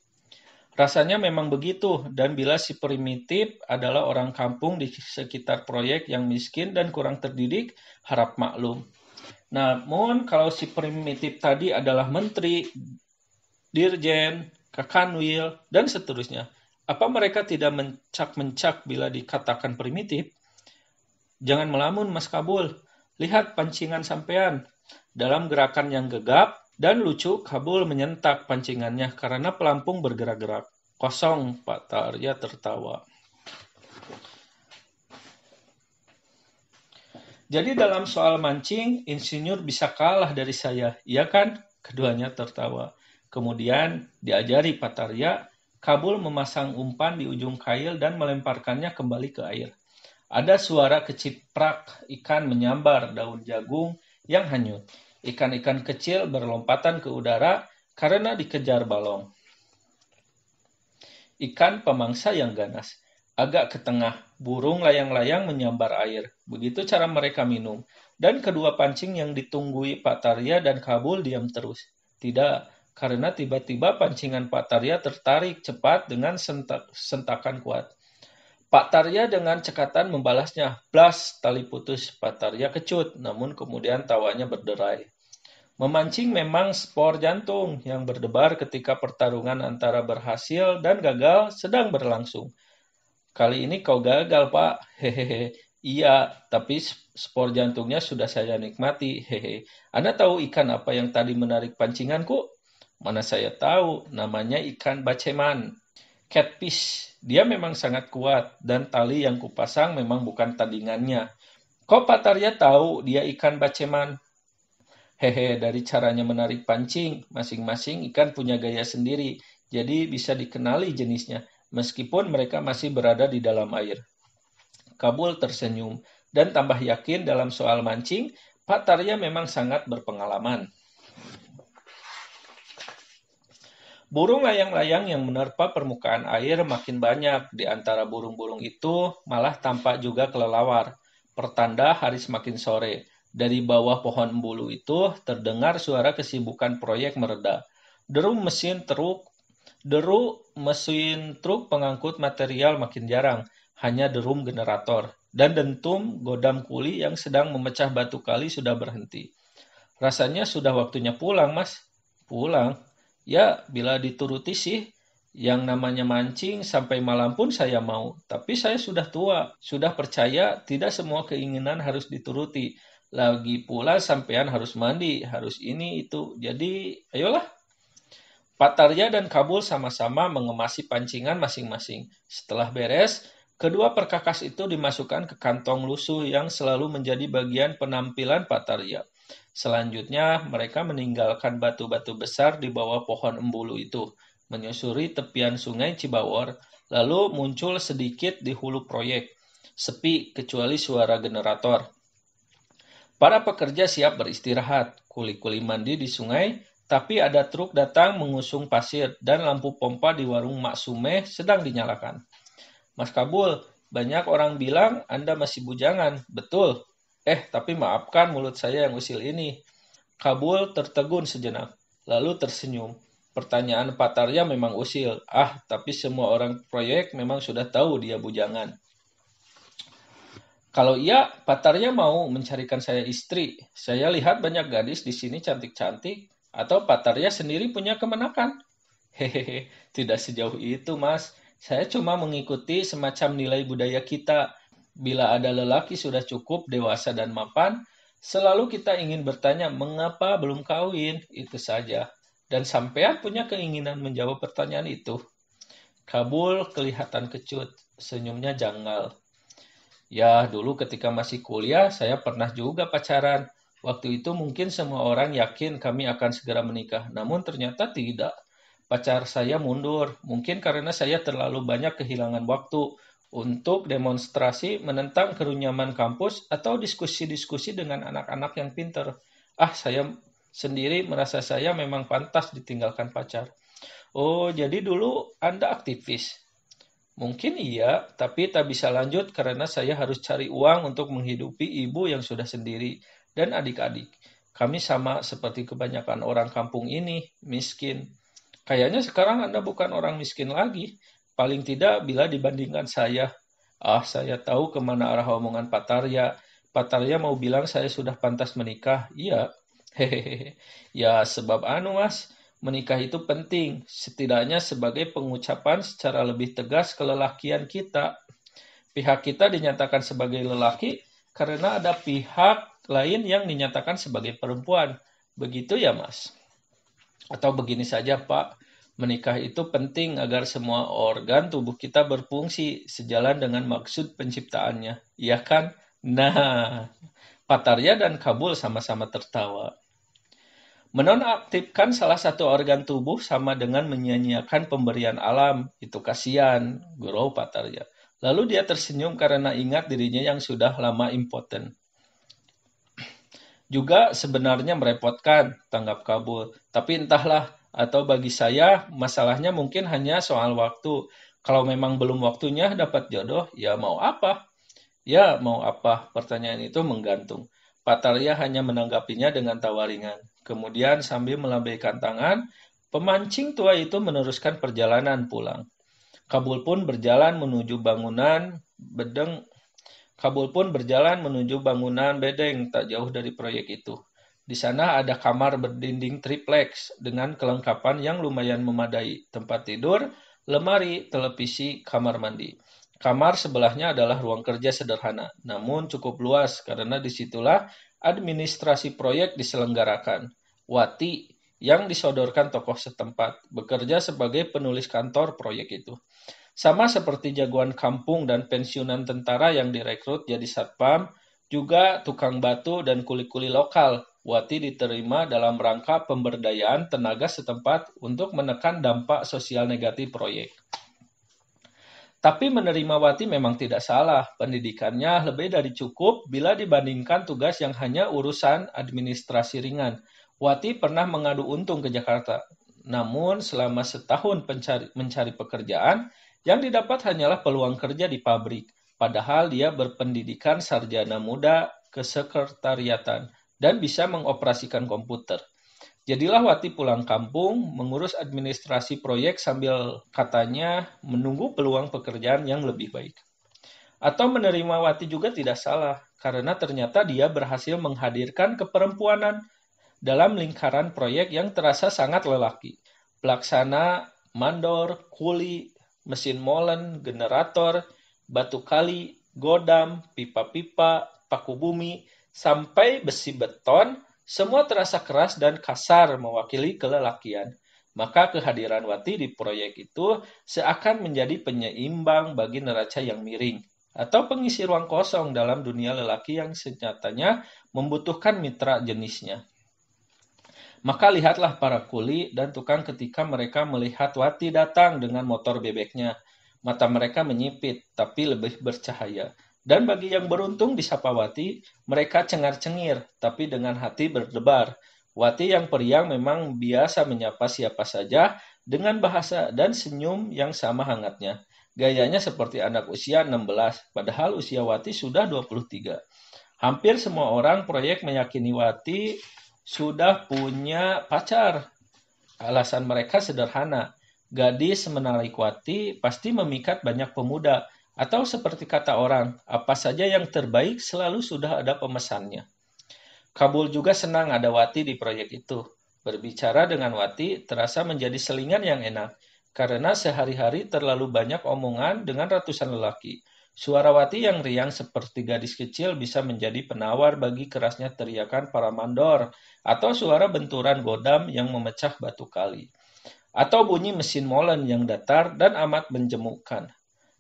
Rasanya memang begitu, dan bila si primitif adalah orang kampung di sekitar proyek yang miskin dan kurang terdidik, harap maklum. Namun kalau si primitif tadi adalah menteri, dirjen, kakanwil, dan seterusnya, apa mereka tidak mencak-mencak bila dikatakan primitif? Jangan melamun, Mas Kabul. Lihat pancingan sampean. Dalam gerakan yang gegap, dan lucu, Kabul menyentak pancingannya karena pelampung bergerak-gerak. Kosong, Pak Tarya tertawa. Jadi dalam soal mancing, insinyur bisa kalah dari saya, iya kan? Keduanya tertawa. Kemudian diajari Pak Tarya, Kabul memasang umpan di ujung kail dan melemparkannya kembali ke air. Ada suara keciprak ikan menyambar daun jagung yang hanyut. Ikan-ikan kecil berlompatan ke udara karena dikejar balong. Ikan pemangsa yang ganas, agak ke tengah, burung layang-layang menyambar air. Begitu cara mereka minum. Dan kedua pancing yang ditunggui Pak Tarya dan Kabul diam terus. Tidak, karena tiba-tiba pancingan Pak Tarya tertarik cepat dengan sentak, sentakan kuat. Pak Tarya dengan cekatan membalasnya, blas, tali putus. Pak Tarya kecut, namun kemudian tawanya berderai. Memancing memang spor jantung yang berdebar ketika pertarungan antara berhasil dan gagal sedang berlangsung. Kali ini kau gagal, Pak. Hehehe. Iya, tapi spor jantungnya sudah saya nikmati. Hehe. Anda tahu ikan apa yang tadi menarik pancinganku? Mana saya tahu, namanya ikan baceman catfish. Dia memang sangat kuat dan tali yang kupasang memang bukan tandingannya. Kok Pak Tarya tahu dia ikan baceman? Hehe, dari caranya menarik pancing, masing-masing ikan punya gaya sendiri, jadi bisa dikenali jenisnya, meskipun mereka masih berada di dalam air. Kabul tersenyum dan tambah yakin dalam soal mancing, Pak Tarya memang sangat berpengalaman. Burung layang-layang yang menerpa permukaan air makin banyak. Di antara burung-burung itu malah tampak juga kelelawar. Pertanda hari semakin sore. Dari bawah pohon bulu itu terdengar suara kesibukan proyek mereda. Deru mesin truk deru mesin truk pengangkut material makin jarang, hanya derum generator. Dan dentum godam kuli yang sedang memecah batu kali sudah berhenti. Rasanya sudah waktunya pulang, Mas. Pulang, ya bila dituruti sih yang namanya mancing sampai malam pun saya mau. Tapi saya sudah tua, sudah percaya tidak semua keinginan harus dituruti. Lagi pula sampean harus mandi, harus ini itu. Jadi ayolah. Patarya dan Kabul sama-sama mengemasi pancingan masing-masing. Setelah beres, kedua perkakas itu dimasukkan ke kantong lusuh yang selalu menjadi bagian penampilan Patarya. Selanjutnya, mereka meninggalkan batu-batu besar di bawah pohon embulu itu, menyusuri tepian sungai Cibawor, lalu muncul sedikit di hulu proyek, sepi kecuali suara generator. Para pekerja siap beristirahat, kuli-kuli mandi di sungai, tapi ada truk datang mengusung pasir dan lampu pompa di warung Mak Sumeh sedang dinyalakan. Mas Kabul, banyak orang bilang Anda masih bujangan, betul, Eh, tapi maafkan mulut saya yang usil ini. Kabul tertegun sejenak, lalu tersenyum. Pertanyaan Patarya memang usil. Ah, tapi semua orang proyek memang sudah tahu dia bujangan. Kalau iya, Patarya mau mencarikan saya istri. Saya lihat banyak gadis di sini cantik-cantik. Atau Patarya sendiri punya kemenakan. Hehehe, tidak sejauh itu, Mas. Saya cuma mengikuti semacam nilai budaya kita bila ada lelaki sudah cukup dewasa dan mapan, selalu kita ingin bertanya mengapa belum kawin, itu saja. Dan sampean punya keinginan menjawab pertanyaan itu. Kabul kelihatan kecut, senyumnya janggal. Ya, dulu ketika masih kuliah, saya pernah juga pacaran. Waktu itu mungkin semua orang yakin kami akan segera menikah, namun ternyata tidak. Pacar saya mundur, mungkin karena saya terlalu banyak kehilangan waktu untuk demonstrasi menentang kerunyaman kampus atau diskusi-diskusi dengan anak-anak yang pinter. Ah, saya sendiri merasa saya memang pantas ditinggalkan pacar. Oh, jadi dulu Anda aktivis. Mungkin iya, tapi tak bisa lanjut karena saya harus cari uang untuk menghidupi ibu yang sudah sendiri dan adik-adik. Kami sama seperti kebanyakan orang kampung ini, miskin. Kayaknya sekarang Anda bukan orang miskin lagi, Paling tidak bila dibandingkan saya. Ah, saya tahu kemana arah omongan Pak Tarya. Pak Tarya mau bilang saya sudah pantas menikah. Iya. Hehehe. Ya, sebab anu mas, menikah itu penting. Setidaknya sebagai pengucapan secara lebih tegas kelelakian kita. Pihak kita dinyatakan sebagai lelaki karena ada pihak lain yang dinyatakan sebagai perempuan. Begitu ya mas? Atau begini saja pak, Menikah itu penting agar semua organ tubuh kita berfungsi sejalan dengan maksud penciptaannya. Iya kan? Nah, Patarya dan Kabul sama-sama tertawa. Menonaktifkan salah satu organ tubuh sama dengan menyanyiakan pemberian alam. Itu kasihan, gurau Patarya. Lalu dia tersenyum karena ingat dirinya yang sudah lama impoten juga sebenarnya merepotkan, tanggap Kabul. Tapi entahlah, atau bagi saya masalahnya mungkin hanya soal waktu. Kalau memang belum waktunya dapat jodoh, ya mau apa? Ya mau apa? Pertanyaan itu menggantung. Patalia hanya menanggapinya dengan tawaringan. Kemudian sambil melambaikan tangan, pemancing tua itu meneruskan perjalanan pulang. Kabul pun berjalan menuju bangunan bedeng Kabul pun berjalan menuju bangunan bedeng tak jauh dari proyek itu. Di sana ada kamar berdinding tripleks dengan kelengkapan yang lumayan memadai, tempat tidur, lemari, televisi, kamar mandi. Kamar sebelahnya adalah ruang kerja sederhana, namun cukup luas karena disitulah administrasi proyek diselenggarakan. Wati yang disodorkan tokoh setempat bekerja sebagai penulis kantor proyek itu. Sama seperti jagoan kampung dan pensiunan tentara yang direkrut jadi satpam, juga tukang batu dan kuli-kuli lokal Wati diterima dalam rangka pemberdayaan tenaga setempat untuk menekan dampak sosial negatif proyek. Tapi menerima Wati memang tidak salah, pendidikannya lebih dari cukup bila dibandingkan tugas yang hanya urusan administrasi ringan. Wati pernah mengadu untung ke Jakarta, namun selama setahun pencari, mencari pekerjaan, yang didapat hanyalah peluang kerja di pabrik. Padahal dia berpendidikan sarjana muda kesekretariatan dan bisa mengoperasikan komputer. Jadilah Wati pulang kampung, mengurus administrasi proyek sambil katanya menunggu peluang pekerjaan yang lebih baik. Atau menerima Wati juga tidak salah, karena ternyata dia berhasil menghadirkan keperempuanan dalam lingkaran proyek yang terasa sangat lelaki. Pelaksana, mandor, kuli, mesin molen, generator, batu kali, godam, pipa-pipa, paku bumi, sampai besi beton, semua terasa keras dan kasar mewakili kelelakian. Maka kehadiran Wati di proyek itu seakan menjadi penyeimbang bagi neraca yang miring atau pengisi ruang kosong dalam dunia lelaki yang senyatanya membutuhkan mitra jenisnya. Maka lihatlah para kuli dan tukang ketika mereka melihat Wati datang dengan motor bebeknya. Mata mereka menyipit, tapi lebih bercahaya. Dan bagi yang beruntung di Sapawati, mereka cengar-cengir, tapi dengan hati berdebar. Wati yang periang memang biasa menyapa siapa saja dengan bahasa dan senyum yang sama hangatnya. Gayanya seperti anak usia 16, padahal usia Wati sudah 23. Hampir semua orang proyek meyakini Wati sudah punya pacar. Alasan mereka sederhana. Gadis menarik Wati pasti memikat banyak pemuda atau seperti kata orang, apa saja yang terbaik selalu sudah ada pemesannya. Kabul juga senang ada Wati di proyek itu. Berbicara dengan Wati terasa menjadi selingan yang enak karena sehari-hari terlalu banyak omongan dengan ratusan lelaki. Suara Wati yang riang seperti gadis kecil bisa menjadi penawar bagi kerasnya teriakan para mandor atau suara benturan godam yang memecah batu kali atau bunyi mesin molen yang datar dan amat menjemukan.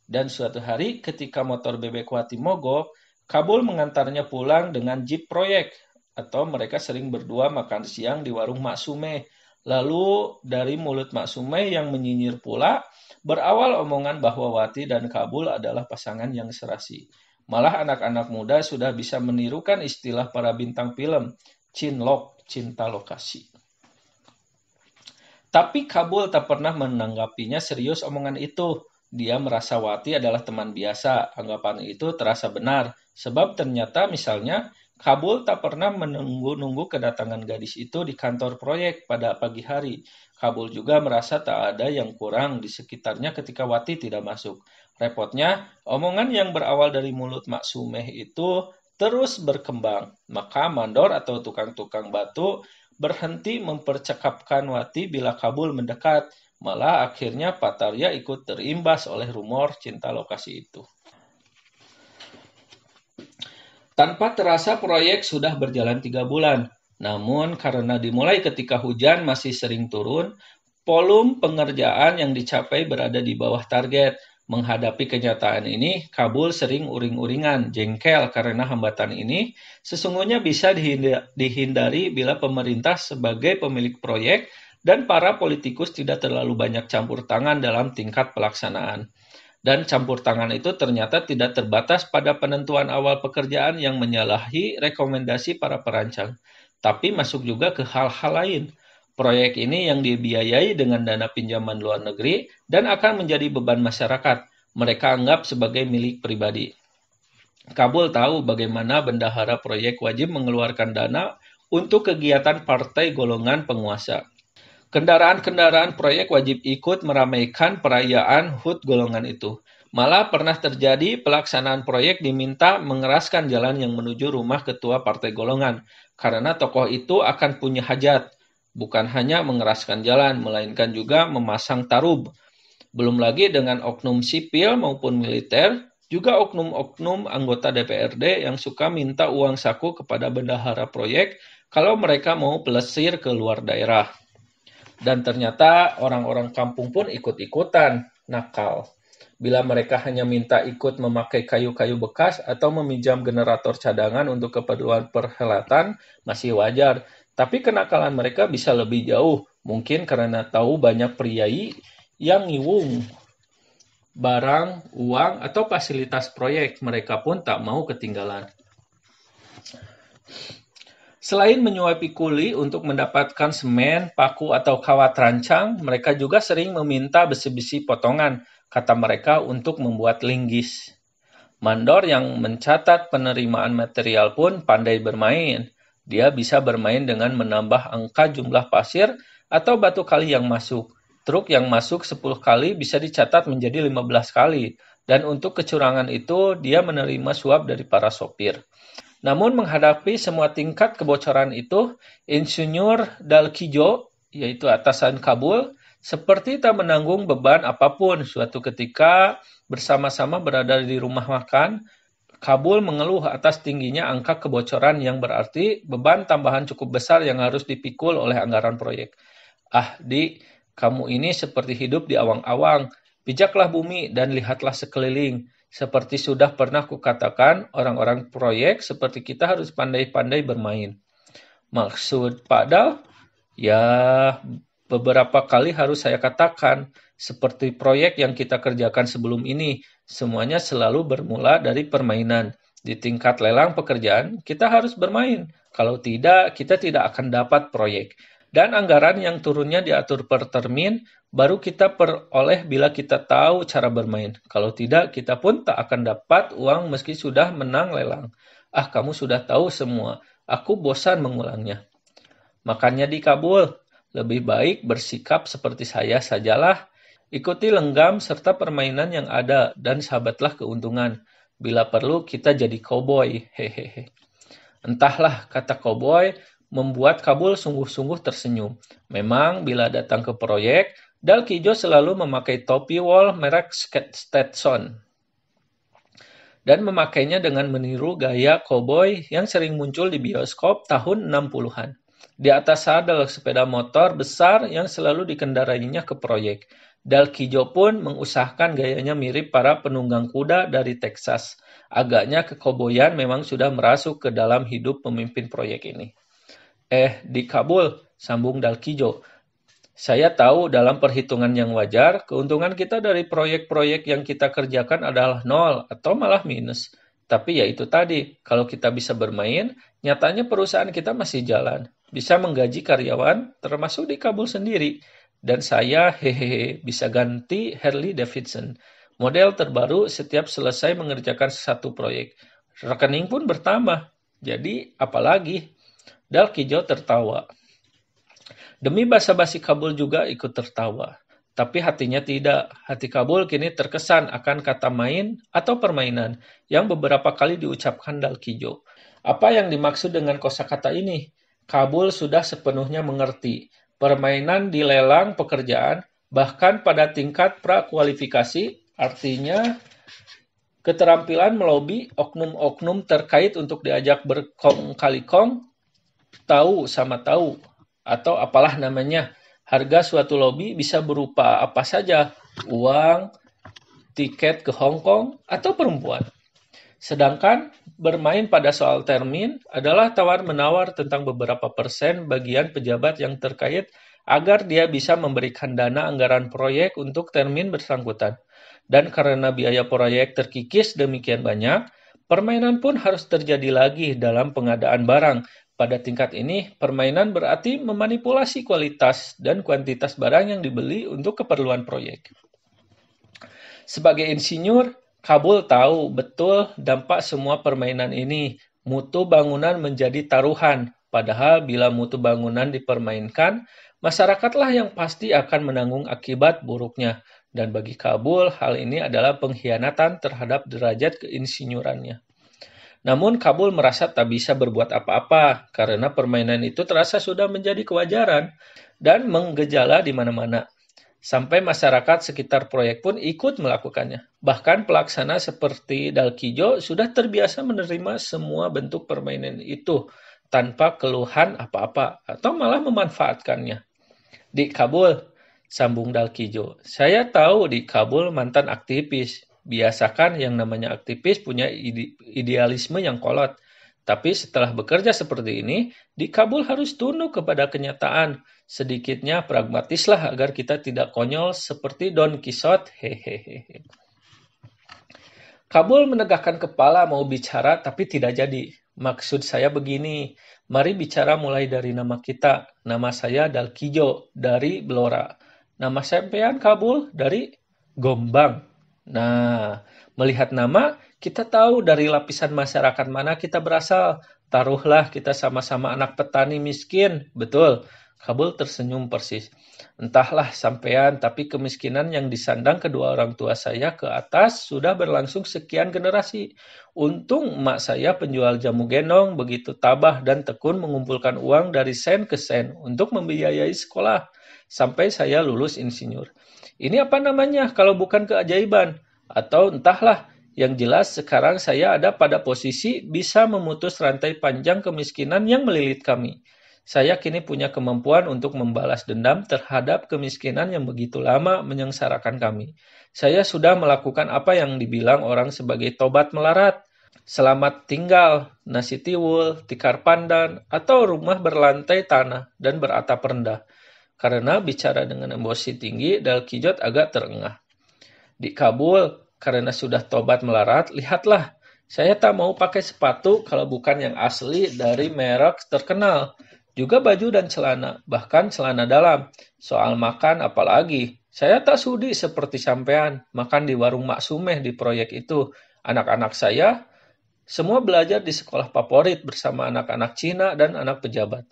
Dan suatu hari ketika motor bebek Wati mogok, Kabul mengantarnya pulang dengan jeep proyek atau mereka sering berdua makan siang di warung Mak Sume. Lalu dari mulut Mak Sume yang menyinyir pula, berawal omongan bahwa Wati dan Kabul adalah pasangan yang serasi. Malah anak-anak muda sudah bisa menirukan istilah para bintang film, cinlok, cinta lokasi. Tapi Kabul tak pernah menanggapinya serius omongan itu dia merasa Wati adalah teman biasa. Anggapan itu terasa benar, sebab ternyata misalnya Kabul tak pernah menunggu-nunggu kedatangan gadis itu di kantor proyek pada pagi hari. Kabul juga merasa tak ada yang kurang di sekitarnya ketika Wati tidak masuk. Repotnya, omongan yang berawal dari mulut Mak Sumeh itu terus berkembang. Maka mandor atau tukang-tukang batu berhenti mempercakapkan Wati bila Kabul mendekat. Malah akhirnya Patarya ikut terimbas oleh rumor cinta lokasi itu. Tanpa terasa proyek sudah berjalan tiga bulan. Namun karena dimulai ketika hujan masih sering turun, volume pengerjaan yang dicapai berada di bawah target. Menghadapi kenyataan ini, Kabul sering uring-uringan, jengkel karena hambatan ini sesungguhnya bisa dihindari bila pemerintah sebagai pemilik proyek dan para politikus tidak terlalu banyak campur tangan dalam tingkat pelaksanaan. Dan campur tangan itu ternyata tidak terbatas pada penentuan awal pekerjaan yang menyalahi rekomendasi para perancang, tapi masuk juga ke hal-hal lain. Proyek ini yang dibiayai dengan dana pinjaman luar negeri dan akan menjadi beban masyarakat. Mereka anggap sebagai milik pribadi. Kabul tahu bagaimana bendahara proyek wajib mengeluarkan dana untuk kegiatan partai golongan penguasa Kendaraan-kendaraan proyek wajib ikut meramaikan perayaan HUT golongan itu. Malah pernah terjadi pelaksanaan proyek diminta mengeraskan jalan yang menuju rumah ketua partai golongan, karena tokoh itu akan punya hajat, bukan hanya mengeraskan jalan, melainkan juga memasang tarub. Belum lagi dengan oknum sipil maupun militer, juga oknum-oknum anggota DPRD yang suka minta uang saku kepada bendahara proyek kalau mereka mau pelesir ke luar daerah. Dan ternyata orang-orang kampung pun ikut-ikutan nakal. Bila mereka hanya minta ikut memakai kayu-kayu bekas atau meminjam generator cadangan untuk keperluan perhelatan, masih wajar. Tapi kenakalan mereka bisa lebih jauh, mungkin karena tahu banyak priai yang ngiwung barang, uang, atau fasilitas proyek. Mereka pun tak mau ketinggalan. Selain menyuapi kuli untuk mendapatkan semen, paku, atau kawat rancang, mereka juga sering meminta besi-besi potongan, kata mereka, untuk membuat linggis. Mandor yang mencatat penerimaan material pun pandai bermain. Dia bisa bermain dengan menambah angka jumlah pasir atau batu kali yang masuk. Truk yang masuk 10 kali bisa dicatat menjadi 15 kali. Dan untuk kecurangan itu, dia menerima suap dari para sopir. Namun menghadapi semua tingkat kebocoran itu, insinyur Dalkijo, yaitu atasan Kabul, seperti tak menanggung beban apapun. Suatu ketika bersama-sama berada di rumah makan, Kabul mengeluh atas tingginya angka kebocoran yang berarti beban tambahan cukup besar yang harus dipikul oleh anggaran proyek. Ah, di, kamu ini seperti hidup di awang-awang. Pijaklah bumi dan lihatlah sekeliling. Seperti sudah pernah kukatakan, orang-orang proyek seperti kita harus pandai-pandai bermain. Maksud Pak Dal, ya beberapa kali harus saya katakan, seperti proyek yang kita kerjakan sebelum ini, semuanya selalu bermula dari permainan. Di tingkat lelang pekerjaan, kita harus bermain. Kalau tidak, kita tidak akan dapat proyek dan anggaran yang turunnya diatur per termin, baru kita peroleh bila kita tahu cara bermain. Kalau tidak, kita pun tak akan dapat uang meski sudah menang lelang. Ah, kamu sudah tahu semua. Aku bosan mengulangnya. Makanya di Kabul. Lebih baik bersikap seperti saya sajalah. Ikuti lenggam serta permainan yang ada dan sahabatlah keuntungan. Bila perlu, kita jadi koboi. Hehehe. Entahlah, kata koboi, membuat Kabul sungguh-sungguh tersenyum. Memang bila datang ke proyek, Dalkijo selalu memakai topi wall merek Stetson dan memakainya dengan meniru gaya koboi yang sering muncul di bioskop tahun 60-an. Di atas sadel sepeda motor besar yang selalu dikendarainya ke proyek. Dalkijo pun mengusahakan gayanya mirip para penunggang kuda dari Texas. Agaknya kekoboyan memang sudah merasuk ke dalam hidup pemimpin proyek ini eh di Kabul, sambung Dalkijo. Saya tahu dalam perhitungan yang wajar, keuntungan kita dari proyek-proyek yang kita kerjakan adalah nol atau malah minus. Tapi ya itu tadi, kalau kita bisa bermain, nyatanya perusahaan kita masih jalan. Bisa menggaji karyawan, termasuk di Kabul sendiri. Dan saya, hehehe, bisa ganti Harley Davidson. Model terbaru setiap selesai mengerjakan satu proyek. Rekening pun bertambah. Jadi, apalagi Dalkijo tertawa. Demi basa-basi Kabul juga ikut tertawa. Tapi hatinya tidak. Hati Kabul kini terkesan akan kata main atau permainan yang beberapa kali diucapkan Dalkijo. Apa yang dimaksud dengan kosakata ini? Kabul sudah sepenuhnya mengerti. Permainan dilelang pekerjaan bahkan pada tingkat prakualifikasi artinya keterampilan melobi oknum-oknum terkait untuk diajak berkong kali kong tahu sama tahu atau apalah namanya harga suatu lobby bisa berupa apa saja uang tiket ke Hong Kong atau perempuan sedangkan bermain pada soal termin adalah tawar menawar tentang beberapa persen bagian pejabat yang terkait agar dia bisa memberikan dana anggaran proyek untuk termin bersangkutan dan karena biaya proyek terkikis demikian banyak Permainan pun harus terjadi lagi dalam pengadaan barang pada tingkat ini, permainan berarti memanipulasi kualitas dan kuantitas barang yang dibeli untuk keperluan proyek. Sebagai insinyur, Kabul tahu betul dampak semua permainan ini. Mutu bangunan menjadi taruhan, padahal bila mutu bangunan dipermainkan, masyarakatlah yang pasti akan menanggung akibat buruknya. Dan bagi Kabul, hal ini adalah pengkhianatan terhadap derajat keinsinyurannya. Namun Kabul merasa tak bisa berbuat apa-apa karena permainan itu terasa sudah menjadi kewajaran dan menggejala di mana-mana. Sampai masyarakat sekitar proyek pun ikut melakukannya. Bahkan pelaksana seperti Dalkijo sudah terbiasa menerima semua bentuk permainan itu tanpa keluhan apa-apa atau malah memanfaatkannya. Di Kabul, sambung Dalkijo, saya tahu di Kabul mantan aktivis Biasakan yang namanya aktivis punya idealisme yang kolot. Tapi setelah bekerja seperti ini, di Kabul harus tunduk kepada kenyataan. Sedikitnya pragmatislah agar kita tidak konyol seperti Don Quixote. Hehehe. Kabul menegakkan kepala mau bicara tapi tidak jadi. Maksud saya begini, mari bicara mulai dari nama kita. Nama saya Dalkijo dari Blora. Nama sampean Kabul dari Gombang. Nah, melihat nama, kita tahu dari lapisan masyarakat mana kita berasal. Taruhlah kita sama-sama anak petani miskin, betul. Kabul tersenyum persis. Entahlah sampean, tapi kemiskinan yang disandang kedua orang tua saya ke atas sudah berlangsung sekian generasi. Untung emak saya penjual jamu genong begitu tabah dan tekun mengumpulkan uang dari sen ke sen untuk membiayai sekolah sampai saya lulus insinyur. Ini apa namanya kalau bukan keajaiban? Atau entahlah, yang jelas sekarang saya ada pada posisi bisa memutus rantai panjang kemiskinan yang melilit kami. Saya kini punya kemampuan untuk membalas dendam terhadap kemiskinan yang begitu lama menyengsarakan kami. Saya sudah melakukan apa yang dibilang orang sebagai tobat melarat. Selamat tinggal, nasi tiwul, tikar pandan, atau rumah berlantai tanah dan beratap rendah karena bicara dengan emosi tinggi Dal Kijot agak terengah. Dikabul karena sudah tobat melarat, lihatlah, saya tak mau pakai sepatu kalau bukan yang asli dari merek terkenal. Juga baju dan celana, bahkan celana dalam. Soal makan apalagi, saya tak sudi seperti sampean makan di warung Mak Sumeh di proyek itu. Anak-anak saya semua belajar di sekolah favorit bersama anak-anak Cina dan anak pejabat.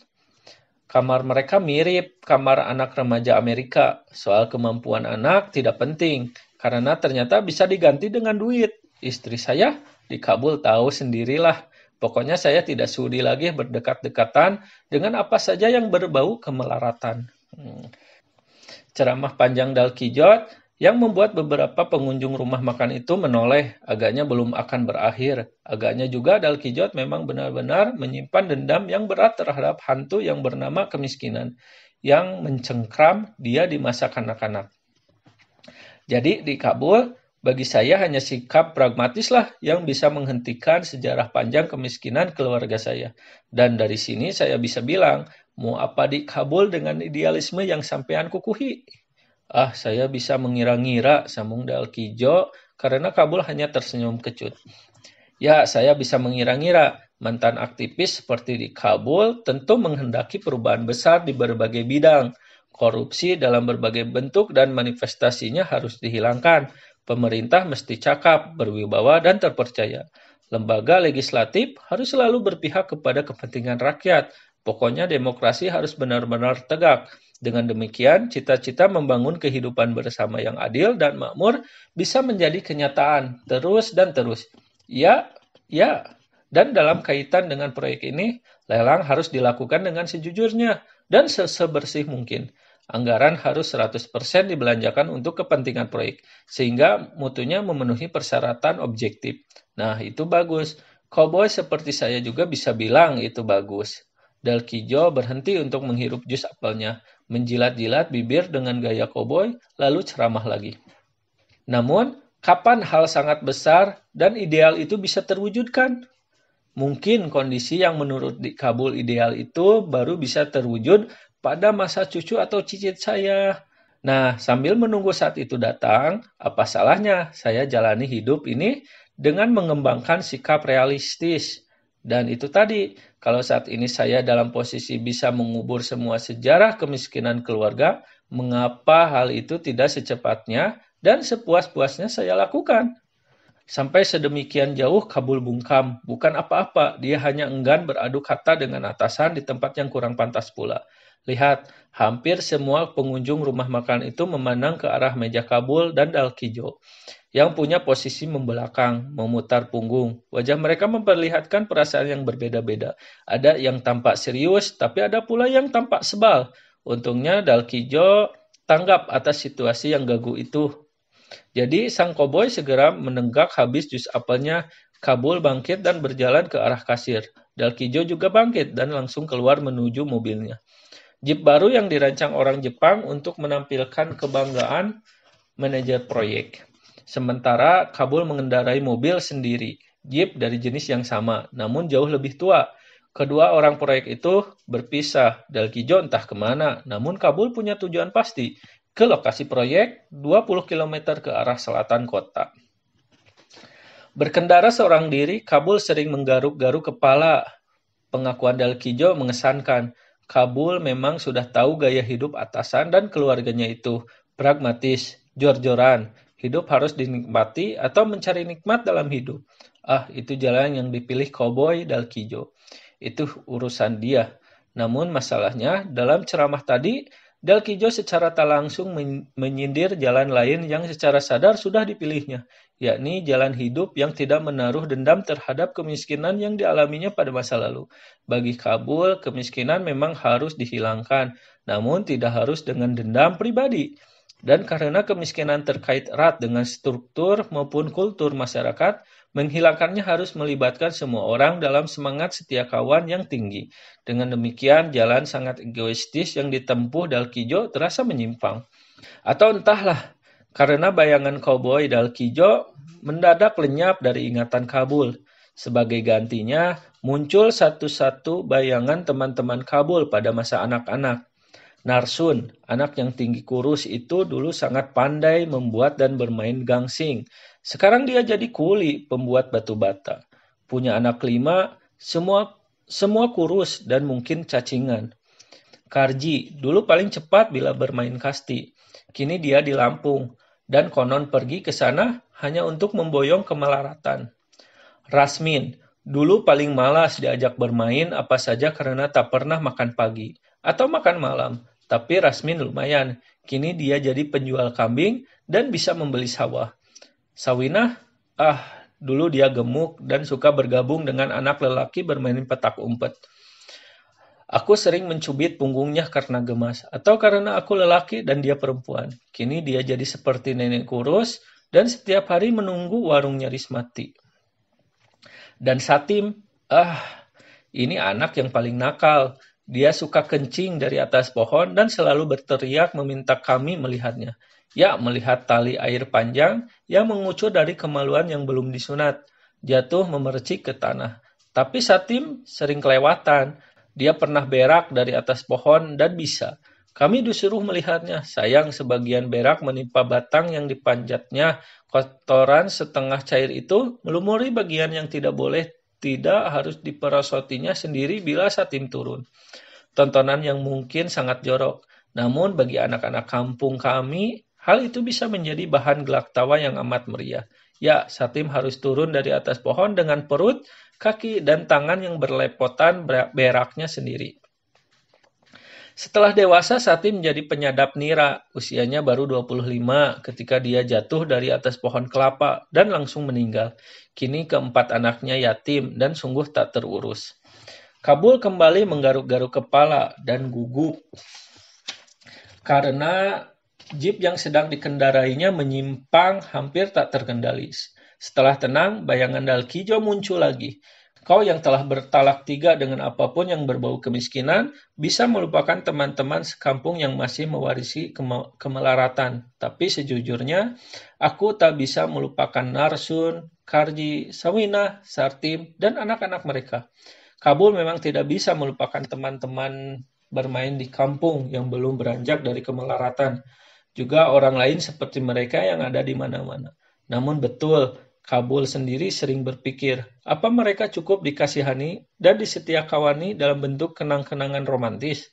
Kamar mereka mirip kamar anak remaja Amerika. Soal kemampuan anak tidak penting, karena ternyata bisa diganti dengan duit. Istri saya di Kabul tahu sendirilah. Pokoknya saya tidak sudi lagi berdekat-dekatan dengan apa saja yang berbau kemelaratan. Hmm. Ceramah panjang Dalkijot yang membuat beberapa pengunjung rumah makan itu menoleh, agaknya belum akan berakhir. Agaknya juga Dal memang benar-benar menyimpan dendam yang berat terhadap hantu yang bernama kemiskinan, yang mencengkram dia di masa kanak-kanak. Jadi di Kabul, bagi saya hanya sikap pragmatislah yang bisa menghentikan sejarah panjang kemiskinan keluarga saya. Dan dari sini saya bisa bilang, mau apa di Kabul dengan idealisme yang sampean kukuhi? Ah, saya bisa mengira-ngira, sambung Dalkijo, karena Kabul hanya tersenyum kecut. Ya, saya bisa mengira-ngira, mantan aktivis seperti di Kabul tentu menghendaki perubahan besar di berbagai bidang. Korupsi dalam berbagai bentuk dan manifestasinya harus dihilangkan. Pemerintah mesti cakap, berwibawa, dan terpercaya. Lembaga legislatif harus selalu berpihak kepada kepentingan rakyat. Pokoknya demokrasi harus benar-benar tegak. Dengan demikian, cita-cita membangun kehidupan bersama yang adil dan makmur bisa menjadi kenyataan terus dan terus. Ya, ya. Dan dalam kaitan dengan proyek ini, lelang harus dilakukan dengan sejujurnya dan sebersih mungkin. Anggaran harus 100% dibelanjakan untuk kepentingan proyek, sehingga mutunya memenuhi persyaratan objektif. Nah, itu bagus. Cowboy seperti saya juga bisa bilang itu bagus. Dalkijo berhenti untuk menghirup jus apelnya menjilat-jilat bibir dengan gaya koboi, lalu ceramah lagi. Namun, kapan hal sangat besar dan ideal itu bisa terwujudkan? Mungkin kondisi yang menurut Kabul ideal itu baru bisa terwujud pada masa cucu atau cicit saya. Nah, sambil menunggu saat itu datang, apa salahnya saya jalani hidup ini dengan mengembangkan sikap realistis, dan itu tadi, kalau saat ini saya dalam posisi bisa mengubur semua sejarah kemiskinan keluarga, mengapa hal itu tidak secepatnya dan sepuas-puasnya saya lakukan? Sampai sedemikian jauh Kabul bungkam, bukan apa-apa, dia hanya enggan beradu kata dengan atasan di tempat yang kurang pantas pula. Lihat, hampir semua pengunjung rumah makan itu memandang ke arah meja Kabul dan Dalkijo yang punya posisi membelakang, memutar punggung. Wajah mereka memperlihatkan perasaan yang berbeda-beda. Ada yang tampak serius, tapi ada pula yang tampak sebal. Untungnya Dalkijo tanggap atas situasi yang gagu itu. Jadi sang koboi segera menenggak habis jus apelnya. Kabul bangkit dan berjalan ke arah kasir. Dalkijo juga bangkit dan langsung keluar menuju mobilnya. Jeep baru yang dirancang orang Jepang untuk menampilkan kebanggaan manajer proyek. Sementara Kabul mengendarai mobil sendiri, jeep dari jenis yang sama, namun jauh lebih tua. Kedua orang proyek itu berpisah, Dalkijo entah kemana, namun Kabul punya tujuan pasti, ke lokasi proyek 20 km ke arah selatan kota. Berkendara seorang diri, Kabul sering menggaruk-garuk kepala. Pengakuan Dalkijo mengesankan, Kabul memang sudah tahu gaya hidup atasan dan keluarganya itu, pragmatis, jor-joran, Hidup harus dinikmati atau mencari nikmat dalam hidup. Ah, itu jalan yang dipilih cowboy Dalkijo. Itu urusan dia. Namun masalahnya, dalam ceramah tadi, Dalkijo secara tak langsung menyindir jalan lain yang secara sadar sudah dipilihnya, yakni jalan hidup yang tidak menaruh dendam terhadap kemiskinan yang dialaminya pada masa lalu. Bagi Kabul, kemiskinan memang harus dihilangkan, namun tidak harus dengan dendam pribadi dan karena kemiskinan terkait erat dengan struktur maupun kultur masyarakat, menghilangkannya harus melibatkan semua orang dalam semangat setia kawan yang tinggi. Dengan demikian, jalan sangat egoistis yang ditempuh Dalkijo terasa menyimpang. Atau entahlah, karena bayangan koboi Dalkijo mendadak lenyap dari ingatan Kabul. Sebagai gantinya, muncul satu-satu bayangan teman-teman Kabul pada masa anak-anak Narsun, anak yang tinggi kurus itu dulu sangat pandai membuat dan bermain gangsing. Sekarang dia jadi kuli, pembuat batu bata. Punya anak lima, semua semua kurus dan mungkin cacingan. Karji, dulu paling cepat bila bermain kasti. Kini dia di Lampung, dan konon pergi ke sana hanya untuk memboyong kemelaratan. Rasmin, dulu paling malas diajak bermain apa saja karena tak pernah makan pagi atau makan malam. Tapi Rasmin lumayan, kini dia jadi penjual kambing dan bisa membeli sawah. Sawinah, ah, dulu dia gemuk dan suka bergabung dengan anak lelaki bermain petak umpet. Aku sering mencubit punggungnya karena gemas, atau karena aku lelaki dan dia perempuan. Kini dia jadi seperti nenek kurus, dan setiap hari menunggu warung nyaris mati. Dan Satim, ah, ini anak yang paling nakal. Dia suka kencing dari atas pohon dan selalu berteriak meminta kami melihatnya. Ya, melihat tali air panjang yang mengucur dari kemaluan yang belum disunat. Jatuh memercik ke tanah. Tapi Satim sering kelewatan. Dia pernah berak dari atas pohon dan bisa. Kami disuruh melihatnya. Sayang sebagian berak menimpa batang yang dipanjatnya. Kotoran setengah cair itu melumuri bagian yang tidak boleh tidak harus diperosotinya sendiri bila saat turun. Tontonan yang mungkin sangat jorok. Namun bagi anak-anak kampung kami, hal itu bisa menjadi bahan gelak tawa yang amat meriah. Ya, Satim harus turun dari atas pohon dengan perut, kaki, dan tangan yang berlepotan beraknya sendiri. Setelah dewasa, Sati menjadi penyadap nira. Usianya baru 25 ketika dia jatuh dari atas pohon kelapa dan langsung meninggal. Kini keempat anaknya yatim dan sungguh tak terurus. Kabul kembali menggaruk-garuk kepala dan gugup karena jeep yang sedang dikendarainya menyimpang hampir tak terkendali. Setelah tenang, bayangan Dalkijo muncul lagi. Kau yang telah bertalak tiga dengan apapun yang berbau kemiskinan bisa melupakan teman-teman sekampung yang masih mewarisi kemelaratan. Tapi sejujurnya, aku tak bisa melupakan Narsun, Karji, Sawina, Sartim, dan anak-anak mereka. Kabul memang tidak bisa melupakan teman-teman bermain di kampung yang belum beranjak dari kemelaratan. Juga orang lain seperti mereka yang ada di mana-mana. Namun betul, Kabul sendiri sering berpikir, apa mereka cukup dikasihani dan disetiakawani dalam bentuk kenang-kenangan romantis?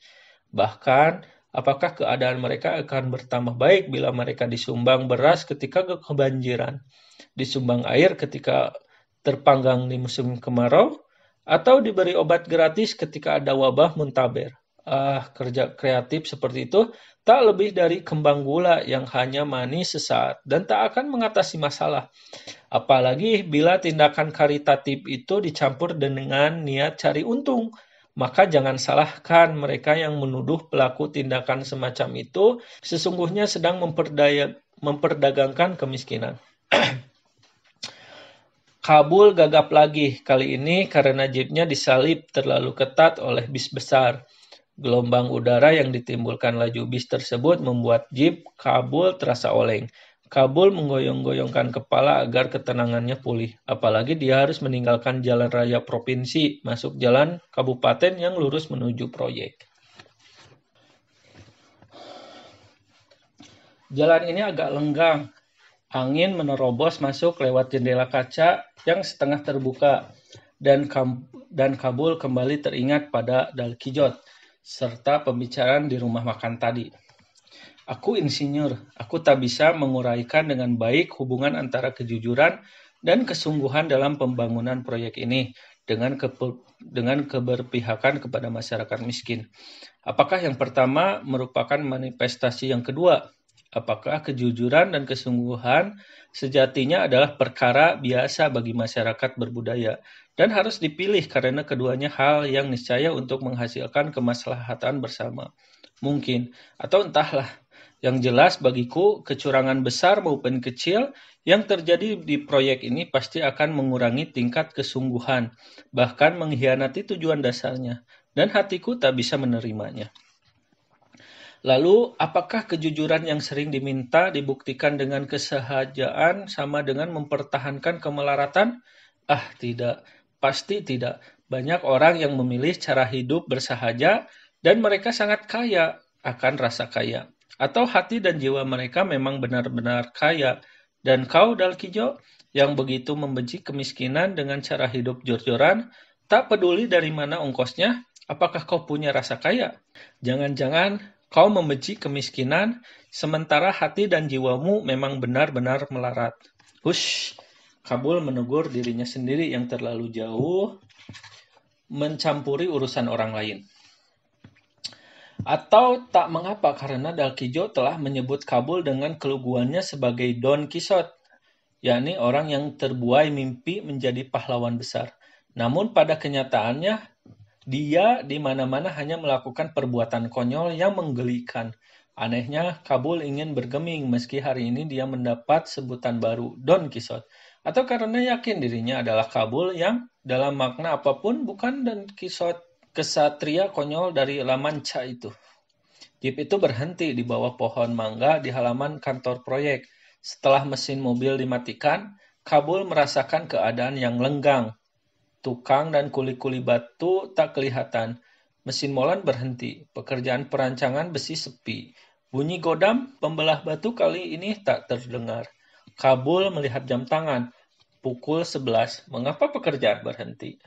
Bahkan, apakah keadaan mereka akan bertambah baik bila mereka disumbang beras ketika kebanjiran, disumbang air ketika terpanggang di musim kemarau, atau diberi obat gratis ketika ada wabah muntaber? Ah, kerja kreatif seperti itu tak lebih dari kembang gula yang hanya manis sesaat dan tak akan mengatasi masalah. Apalagi bila tindakan karitatif itu dicampur dengan niat cari untung, maka jangan salahkan mereka yang menuduh pelaku tindakan semacam itu sesungguhnya sedang memperdaya, memperdagangkan kemiskinan. Kabul gagap lagi kali ini karena jeepnya disalip terlalu ketat oleh bis besar. Gelombang udara yang ditimbulkan laju bis tersebut membuat jeep Kabul terasa oleng. Kabul menggoyong goyongkan kepala agar ketenangannya pulih. Apalagi dia harus meninggalkan jalan raya provinsi, masuk jalan kabupaten yang lurus menuju proyek. Jalan ini agak lenggang. Angin menerobos masuk lewat jendela kaca yang setengah terbuka dan dan Kabul kembali teringat pada Dal serta pembicaraan di rumah makan tadi. Aku insinyur, aku tak bisa menguraikan dengan baik hubungan antara kejujuran dan kesungguhan dalam pembangunan proyek ini dengan ke, dengan keberpihakan kepada masyarakat miskin. Apakah yang pertama merupakan manifestasi yang kedua? Apakah kejujuran dan kesungguhan sejatinya adalah perkara biasa bagi masyarakat berbudaya dan harus dipilih karena keduanya hal yang niscaya untuk menghasilkan kemaslahatan bersama? Mungkin atau entahlah yang jelas bagiku, kecurangan besar maupun kecil yang terjadi di proyek ini pasti akan mengurangi tingkat kesungguhan, bahkan mengkhianati tujuan dasarnya, dan hatiku tak bisa menerimanya. Lalu, apakah kejujuran yang sering diminta dibuktikan dengan kesehajaan sama dengan mempertahankan kemelaratan? Ah, tidak. Pasti tidak. Banyak orang yang memilih cara hidup bersahaja dan mereka sangat kaya akan rasa kaya. Atau hati dan jiwa mereka memang benar-benar kaya, dan kau, Dalkijo, yang begitu membenci kemiskinan dengan cara hidup jor-joran, tak peduli dari mana ongkosnya, apakah kau punya rasa kaya? Jangan-jangan kau membenci kemiskinan, sementara hati dan jiwamu memang benar-benar melarat. Hush, Kabul menegur dirinya sendiri yang terlalu jauh mencampuri urusan orang lain. Atau tak mengapa karena Dalkijo telah menyebut Kabul dengan keluguannya sebagai Don Quixote, yakni orang yang terbuai mimpi menjadi pahlawan besar. Namun pada kenyataannya, dia di mana-mana hanya melakukan perbuatan konyol yang menggelikan. Anehnya, Kabul ingin bergeming meski hari ini dia mendapat sebutan baru, Don Quixote. Atau karena yakin dirinya adalah Kabul yang dalam makna apapun bukan Don Quixote kesatria konyol dari La Mancha itu. Jeep itu berhenti di bawah pohon mangga di halaman kantor proyek. Setelah mesin mobil dimatikan, Kabul merasakan keadaan yang lenggang. Tukang dan kuli-kuli batu tak kelihatan. Mesin molan berhenti. Pekerjaan perancangan besi sepi. Bunyi godam pembelah batu kali ini tak terdengar. Kabul melihat jam tangan. Pukul 11. Mengapa pekerjaan berhenti?